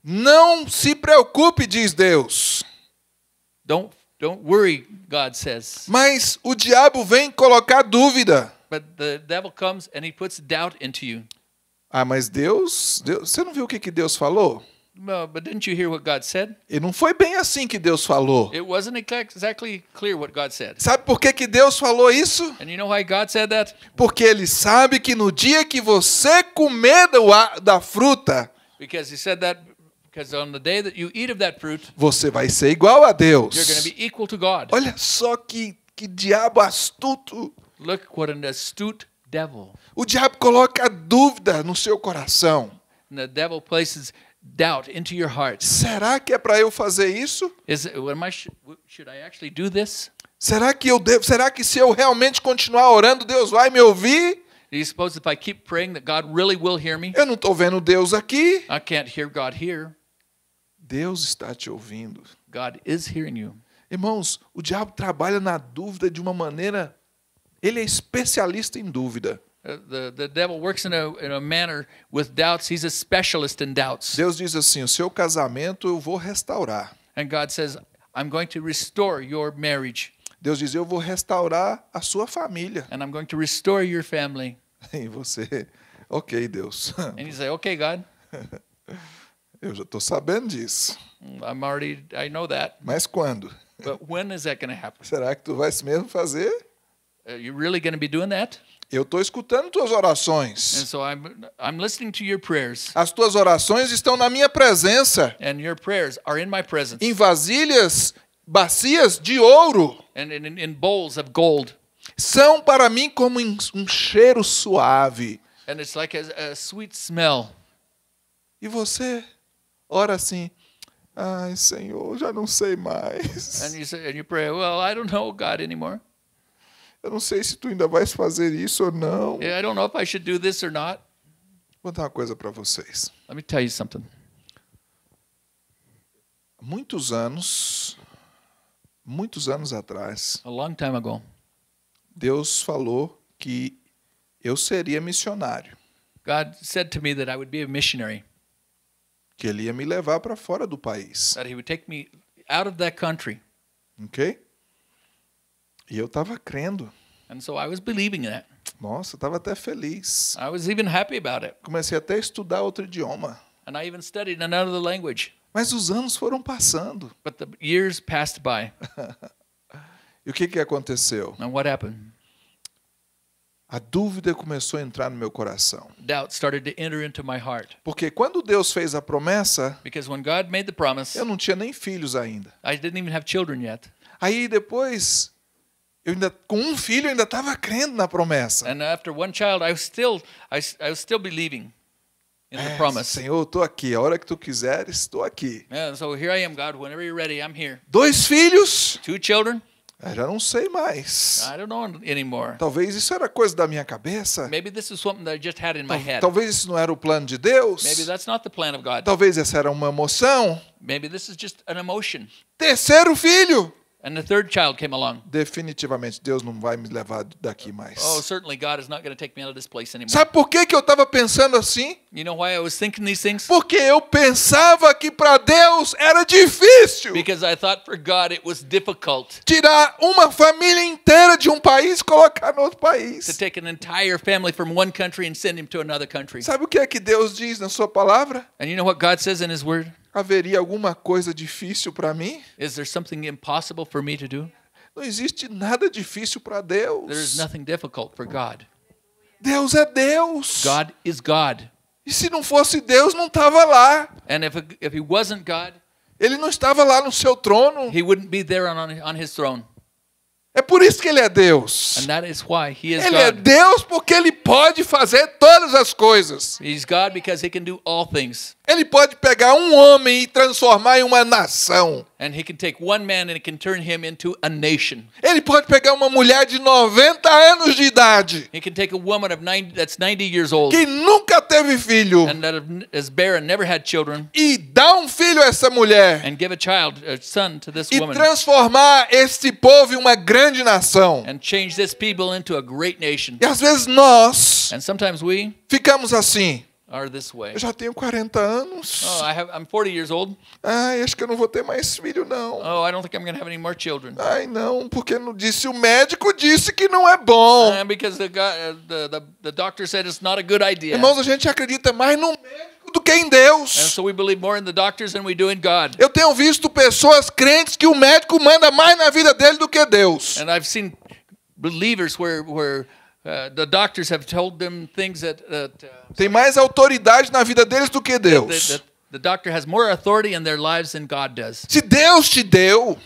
Não se preocupe, diz Deus. Don't don't worry, God says. Mas o diabo vem colocar dúvida. But the devil comes and he puts doubt into you. Ah, mas Deus, Deus você não viu o que, que Deus falou? No, but didn't you hear what God said? E não foi bem assim que Deus falou. It wasn't exactly clear what God said. Sabe por que, que Deus falou isso? And you know why God said that? Porque ele sabe que no dia que você comer da fruta, Because he said that Fruit, você vai ser igual a Deus. Olha só que, que diabo astuto. Look what an astute devil. O diabo coloca dúvida no seu coração. the devil places doubt into your heart. Será que é para eu fazer isso? Is it, am I, should I actually do this? Será que eu devo, será que se eu realmente continuar orando, Deus vai me ouvir? You suppose if I keep praying that God really will hear me? Eu não estou vendo Deus aqui. I can't hear God here. Deus está te ouvindo. God is hearing you. Irmãos, o diabo trabalha na dúvida de uma maneira. Ele é especialista em dúvida. Uh, the, the devil works in a, in a manner with doubts. He's a specialist in doubts. Deus diz assim: o seu casamento eu vou restaurar. And God says, I'm going to restore your marriage. Deus diz: eu vou restaurar a sua família. And I'm going to restore your family. E você, ok, Deus. And you diz: okay, God. Eu já estou sabendo disso. I'm already, I know that. Mas quando? But when is that happen? Será que tu vais mesmo fazer? Are you really be doing that? Eu estou escutando tuas orações. And so I'm, I'm listening to your prayers. As tuas orações estão na minha presença. And your prayers are in my presence. Em vasilhas, bacias de ouro. And in, in bowls of gold. São para mim como um cheiro suave. And it's like a, a sweet smell. E você? ora assim. Ai, Senhor, já não sei mais. And you say, and you pray, well, I don't know God anymore. Eu não sei se tu ainda vais fazer isso ou não. Yeah, I don't know if I should do this or not. Vou dar uma coisa para vocês. Let me tell you something. Muitos anos, muitos anos atrás. A long time ago. Deus falou que eu seria missionário. God said to me that I would be a missionary que ele ia me levar para fora do país. That he would take me out of that country. OK? E eu estava crendo. And so I was believing that. Nossa, estava até feliz. I was even happy about it. Comecei até a estudar outro idioma. And I even studied another language. Mas os anos foram passando. But the years passed by. e o que que aconteceu? And what happened? A dúvida começou a entrar no meu coração. started to enter into my heart. Porque quando Deus fez a promessa, because when God made the promise, eu não tinha nem filhos ainda. I didn't even have children yet. Aí depois, eu ainda com um filho eu ainda estava crendo na promessa. And after one child, I was still, I, I was still believing. É, Senhor, estou aqui. A hora que tu quiseres, estou aqui. Yeah, so am, God, ready, Dois filhos. Two children. Eu já não sei mais. I don't know anymore. Talvez isso era coisa da minha cabeça. Maybe this is something that I just had in my head. Talvez isso não era o plano de Deus. Maybe that's not the plan of God. Talvez essa era uma emoção. Maybe this is just an emotion. Terceiro filho. And the third child came along. Definitivamente Deus não vai me levar daqui mais. Oh, certainly God is not going to take me out of this place anymore. Sabe por que que eu estava pensando assim? You know why I was thinking these things? Porque eu pensava que para Deus era difícil. Because I thought for God it was difficult. Tirar uma família inteira de um país e colocar no outro país. To take an entire family from one country and send him to another country. Sabe o que é que Deus diz na sua palavra? And you know what God says in his word? Haveria alguma coisa difícil para mim? Is there something impossible for me to do? Não existe nada difícil para Deus. There is nothing difficult for God. Deus é Deus. God is God. E se não fosse Deus, não estava lá. And if, if he wasn't God, ele não estava lá no seu trono. He wouldn't be there on, on his throne. É por isso que ele é Deus. And that is why he is ele é God. é Deus porque ele pode fazer todas as coisas. He's God because he can do all things. Ele pode pegar um homem e transformar em uma nação. Ele pode pegar uma mulher de 90 anos de idade. 90, que nunca teve filho. Children, e dar um filho a essa mulher. A child, a e woman, transformar este povo em uma grande nação. E às vezes nós we, ficamos assim are this way. Eu já tenho 40 anos. Oh, I have, I'm 40 years old. Ai, acho que eu não vou ter mais filho não. Oh, I don't think I'm gonna have any more children. Ai, não, porque não disse o médico disse que não é bom. Uh, because the, uh, the, the, the doctor said it's not a good idea. Irmãos, a gente acredita mais no médico do que em Deus. And so we believe more in the doctors than we do in God. Eu tenho visto pessoas crentes que o médico manda mais na vida dele do que Deus. And I've seen believers where where tem mais autoridade na vida deles do que Deus. Se Deus te deu,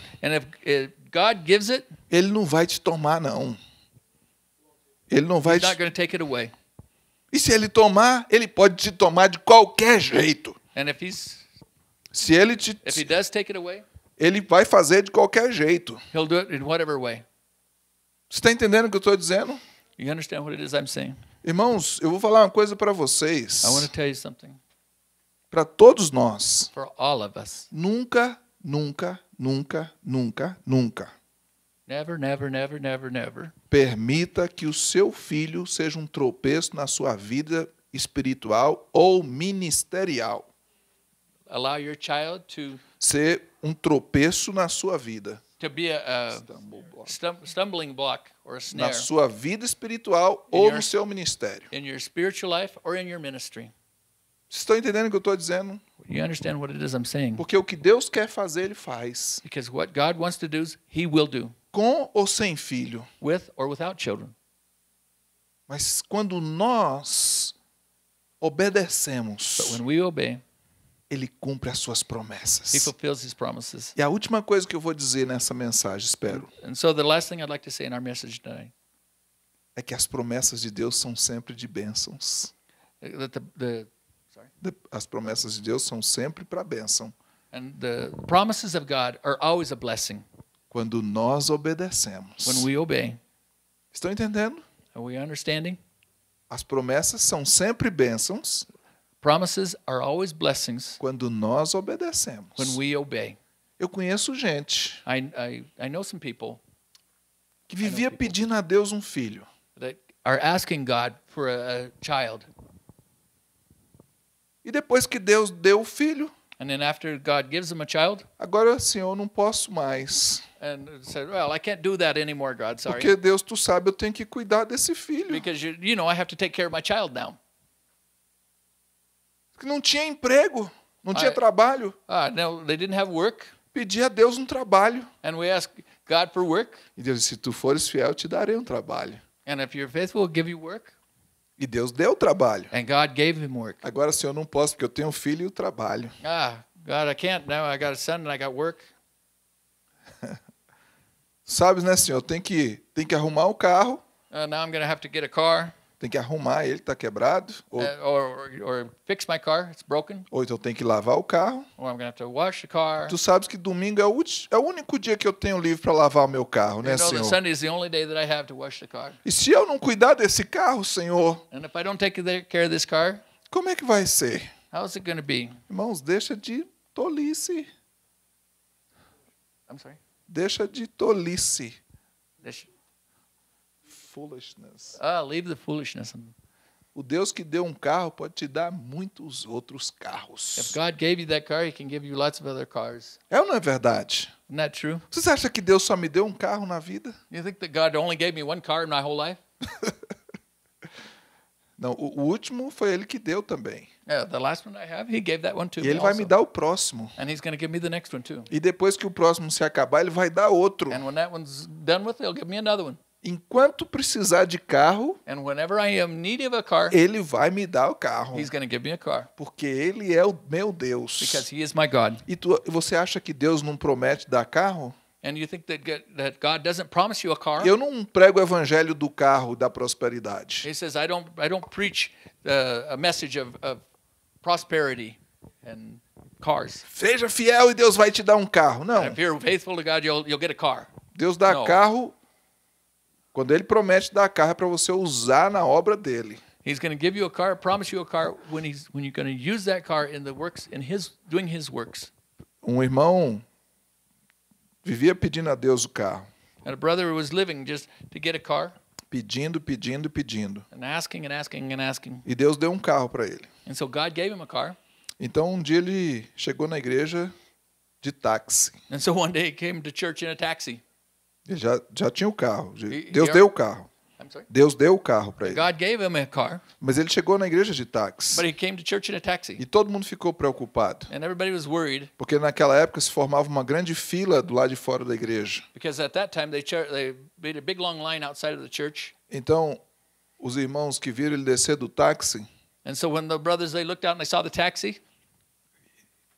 ele não vai te tomar não. Ele não vai te... E se ele tomar, ele pode te tomar de qualquer jeito. se ele te ele vai fazer de qualquer jeito. Você está entendendo o que eu estou dizendo? You understand what it is I'm saying? Irmãos, eu vou falar uma coisa para vocês. I want to tell you something. Para todos nós. For all of us. Nunca, nunca, nunca, nunca, nunca. Never, never, never, never, never. Permita que o seu filho seja um tropeço na sua vida espiritual ou ministerial. Allow your child to ser um tropeço na sua vida to be a, a stumbling block or a snare na sua vida espiritual ou no seu ministério. In your spiritual life or in your ministry. Estão entendendo o que eu estou dizendo? You understand what it is I'm saying? Porque o que Deus quer fazer, Ele faz. Because what God wants to do, He will do. Com ou sem filho. With or without children. Mas quando nós obedecemos, But when we obey, ele cumpre as suas promessas. He fulfills his promises. E a última coisa que eu vou dizer nessa mensagem, espero. And so the last thing I'd like to say in our message today é que as promessas de Deus são sempre de bênçãos. Uh, the, the, the, as promessas de Deus são sempre para bênção. And the promises of God are always a blessing. Quando nós obedecemos. When we obey. Estão entendendo? Are we understanding? As promessas são sempre bênçãos. Promises are always blessings. Quando nós obedecemos. When we obey. Eu conheço gente. I, I, I know some people. Que vivia pedindo a Deus um filho. That are asking God for a, a child. E depois que Deus deu o filho, And then after God gives them a child, agora assim eu não posso mais. And said, well, I can't do that anymore, God, sorry. Porque Deus, tu sabe, eu tenho que cuidar desse filho. Because you, you know, I have to take care of my child now que não tinha emprego, não tinha ah, trabalho. Ah, não, they didn't have work. Pedia a Deus um trabalho. And we asked God for work. E Deus disse: se tu fores fiel, eu te darei um trabalho. And if you're faithful, we'll give you work. E Deus deu trabalho. And God gave him work. Agora, Senhor, não posso porque eu tenho um filho e o trabalho. Ah, God, I can't now. I got a son and I got work. Sabes, né, Senhor? Tem que tem que arrumar o um carro. Uh, now I'm gonna have to get a car tem que arrumar ele, está quebrado. Ou, uh, or, or fix my car, it's broken. ou então tem que lavar o carro. Or I'm gonna have to wash the car. Tu sabes que domingo é o, é o único dia que eu tenho livre para lavar o meu carro, né, Senhor? E se eu não cuidar desse carro, Senhor? And if I don't take care of this car, como é que vai ser? How's it gonna be? Irmãos, deixa de tolice. I'm sorry. Deixa de tolice. Deixa foolishness. Ah, leave the foolishness. O Deus que deu um carro pode te dar muitos outros carros. If God gave you that car, he can give you lots of other cars. É ou não é verdade? Isn't that true? Você acha que Deus só me deu um carro na vida? You think that God only gave me one car in my whole life? Não, o, último foi ele que deu também. Yeah, the last one I have, he gave that one to e ele vai me dar o próximo. And he's going give me the next one too. E depois que o próximo se acabar, ele vai dar outro. And when that one's done with, he'll give me another one enquanto precisar de carro, car, ele vai me dar o carro. Porque ele é o meu Deus. E tu, você acha que Deus não promete dar carro? Eu não prego o evangelho do carro da prosperidade. He says I don't I don't preach uh, a message of, of prosperity and cars. Seja fiel e Deus vai te dar um carro. Não. If you're faithful to God, you'll, you'll get a car. Deus dá no. carro quando ele promete dar carro é para você usar na obra dele. He's going to give you a car, promise you a car when he's when you're going to use that car in the works in his doing his works. Um irmão vivia pedindo a Deus o carro. And a brother was living just to get a car. Pedindo, pedindo, pedindo. And asking and asking and asking. E Deus deu um carro para ele. And so God gave him a car. Então um dia ele chegou na igreja de táxi. And so one day he came to church in a taxi. Já, já tinha o carro. É- Deus deu o carro. Deus deu o carro para ele. Mas ele chegou na igreja de táxi. E todo mundo ficou preocupado. porque naquela época se formava uma grande fila do lado de fora da igreja. Então os irmãos que viram ele descer do táxi.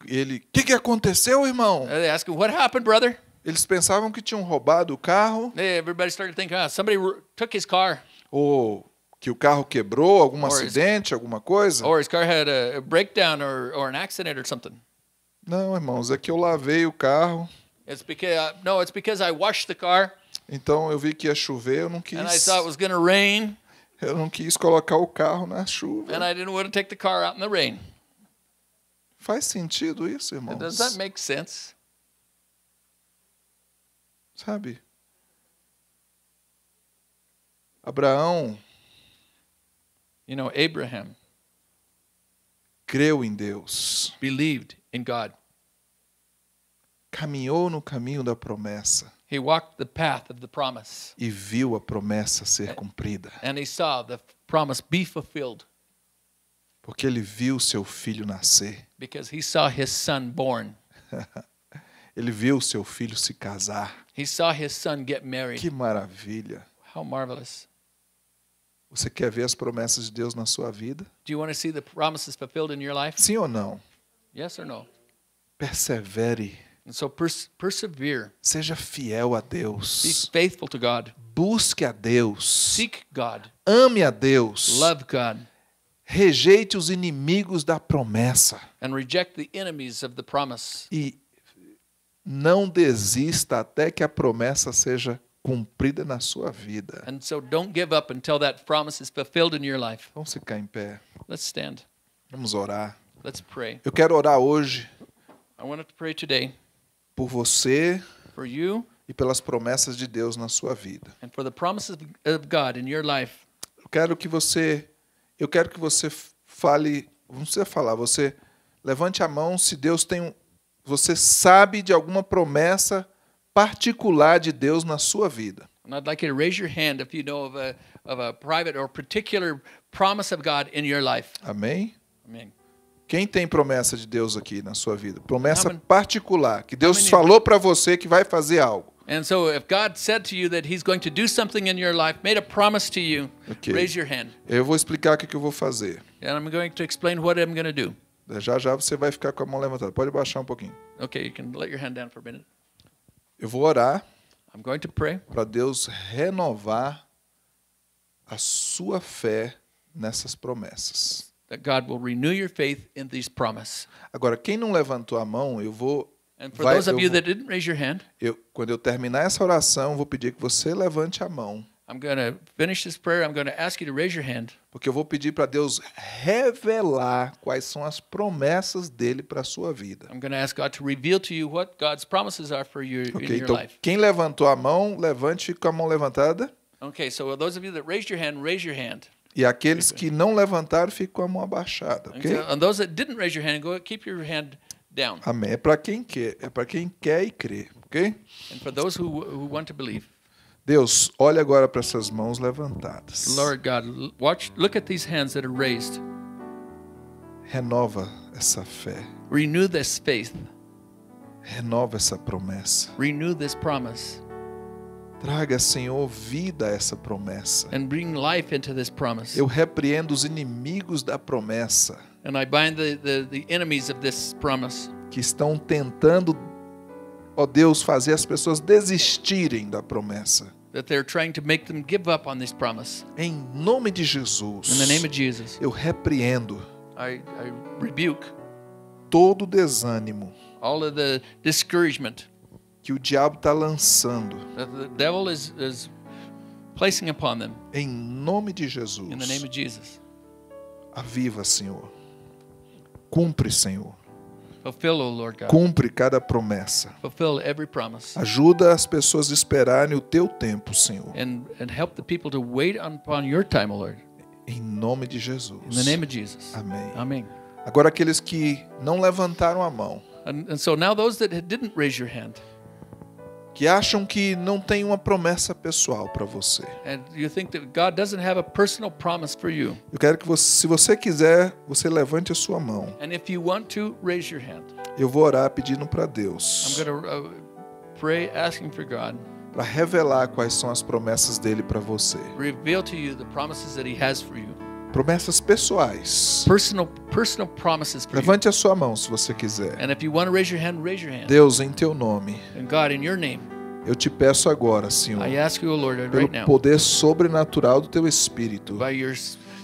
Ele, o que, que aconteceu, irmão? Eles asked what happened, brother? Eles pensavam que tinham roubado o carro. everybody started thinking, oh, somebody took his car. Ou que o carro quebrou, algum or acidente, his, alguma coisa. Or his car had a, breakdown or, or an accident or something. Não, irmãos, é que eu lavei o carro. It's because uh, no, it's because I washed the car. Então eu vi que ia chover, eu não quis. And I thought it was gonna rain. Eu não quis colocar o carro na chuva. And I didn't want to take the car out in the rain. Faz sentido isso, irmãos? Does that make sense? Sabe? Abraão, you know, Abraham, creu em Deus, believed in God. Caminhou no caminho da promessa. He walked the path of the promise. E viu a promessa ser cumprida. And he saw the promise be fulfilled. Porque ele viu seu filho nascer. Because he saw his son born. ele viu seu filho se casar. He saw his son get married. Que maravilha. How marvelous. Você quer ver as promessas de Deus na sua vida? Do you want to see the promises fulfilled in your life? Sim ou não? Yes or no? Persevere. And so pers persevere. Seja fiel a Deus. Be faithful to God. Busque a Deus. Seek God. Ame a Deus. Love God. Rejeite os inimigos da promessa. And reject the enemies of the promise. E não desista até que a promessa seja cumprida na sua vida. And so don't give up until that promise is fulfilled in your life. Vamos ficar em pé. Let's stand. Vamos orar. Let's pray. Eu quero orar hoje. I to pray today. Por você. For you. E pelas promessas de Deus na sua vida. And for the promises of God in your life. Eu quero que você eu quero que você fale, não precisa falar, você levante a mão se Deus tem um você sabe de alguma promessa particular de Deus na sua vida. Eu gostaria like you to raise your hand if you know of a, particular de Deus na sua vida. Amém? Amém. Quem tem promessa de Deus aqui na sua vida? Promessa particular que Deus falou para você que vai fazer algo. And so if God said to you that he's going to do something in your life, made a promise to you, okay. raise your Eu vou explicar o que eu vou fazer. É, já já você vai ficar com a mão levantada. Pode baixar um pouquinho. Okay, you can let your hand down for a minute. Eu vou orar. Para Deus renovar a sua fé nessas promessas. That God will renew your faith in these promises. Agora, quem não levantou a mão, eu vou And for vai, those of you that didn't raise your hand, eu, quando eu terminar essa oração, vou pedir que você levante a mão. I'm going to finish this prayer. I'm going to ask you to raise your hand. Porque eu vou pedir para Deus revelar quais são as promessas dele para a sua vida. I'm going to ask God to reveal to you what God's promises are for your, okay, in your então, life. Quem levantou a mão, levante com a mão levantada. Okay, so those of you that raised your hand, raise your hand. E aqueles que não levantaram, ficam com a mão abaixada, OK? Uh, and those that didn't raise your hand, go keep your hand down. Amém. É para quem quer, é para quem quer e crê, OK? And for those who, who want to believe. Deus, olhe agora para essas mãos levantadas. Lord God, watch, look at these hands that are raised. Renova essa fé. Renew this faith. Renova essa promessa. Renew this promise. Traga, Senhor, vida a essa promessa. And bring life into this promise. Eu repreendo os inimigos da promessa. And I bind the, the, the enemies of this promise. Que estão tentando ó oh Deus, fazer as pessoas desistirem da promessa. Em nome de Jesus. Jesus eu repreendo. I, I rebuke todo o desânimo. Que o diabo está lançando. Is, is em nome de Jesus. Jesus. Aviva, Senhor. Cumpre, Senhor Cumpre cada promessa. Ajuda as pessoas a esperarem o teu tempo, Senhor. And, and help the people to wait upon your time, Lord. Em nome de Jesus. In the name of Jesus. Amém. Amém. Agora aqueles que não levantaram a mão. And, and so now those that didn't raise your hand que acham que não tem uma promessa pessoal para você. Eu quero que você, se você quiser, você levante a sua mão. To, Eu vou orar pedindo para Deus. Uh, para revelar quais são as promessas dele para você. Reveal to you the promises that he has for you. Promessas pessoais. Personal, personal promises Levante a sua mão se você quiser. And if you want to raise your hand, raise your hand. Deus, em teu nome. And God, in your name. Eu te peço agora, Senhor, I ask you, Lord, pelo right now, poder sobrenatural do Teu Espírito, by your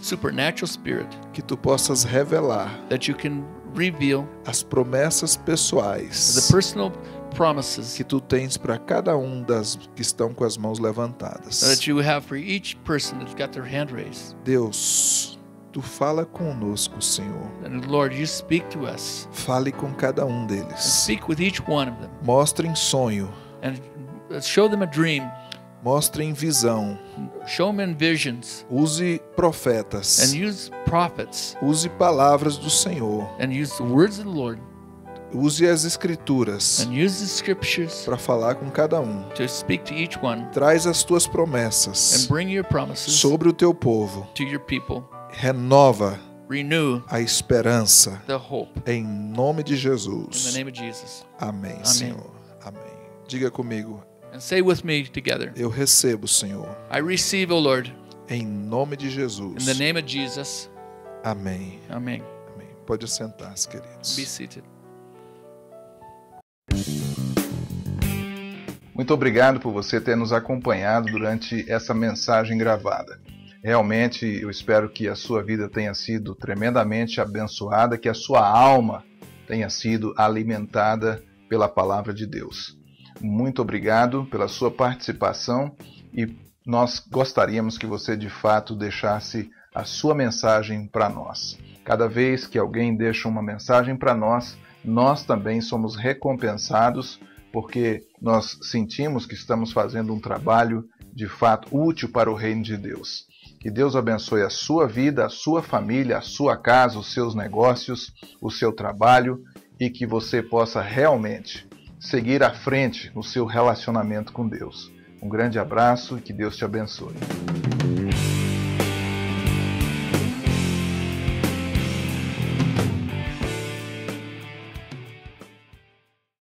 supernatural spirit, que Tu possas revelar that you can reveal as promessas pessoais, the personal promises que tu tens para cada um das que estão com as mãos levantadas. That you have for each person that's got their hand raised. Deus, tu fala conosco, Senhor. And Lord, you speak to us. Fale com cada um deles. And speak with each one of them. Mostre em sonho. And show them a dream. Mostre em visão. Show them visions. Use profetas. And use prophets. Use palavras do Senhor. And use the words of the Lord Use as escrituras para falar com cada um. Traz as tuas promessas sobre o teu povo. Renova a esperança em nome de Jesus. Amém, Amém, Senhor. Amém. Diga comigo. Eu recebo, Senhor. I receive, Lord. Em nome de Jesus. In the name of Jesus. Amém. Amém. Amém. Pode sentar, queridos. Be seated. Muito obrigado por você ter nos acompanhado durante essa mensagem gravada. Realmente eu espero que a sua vida tenha sido tremendamente abençoada, que a sua alma tenha sido alimentada pela palavra de Deus. Muito obrigado pela sua participação e nós gostaríamos que você de fato deixasse a sua mensagem para nós. Cada vez que alguém deixa uma mensagem para nós, nós também somos recompensados porque nós sentimos que estamos fazendo um trabalho de fato útil para o reino de Deus. Que Deus abençoe a sua vida, a sua família, a sua casa, os seus negócios, o seu trabalho e que você possa realmente seguir à frente no seu relacionamento com Deus. Um grande abraço e que Deus te abençoe.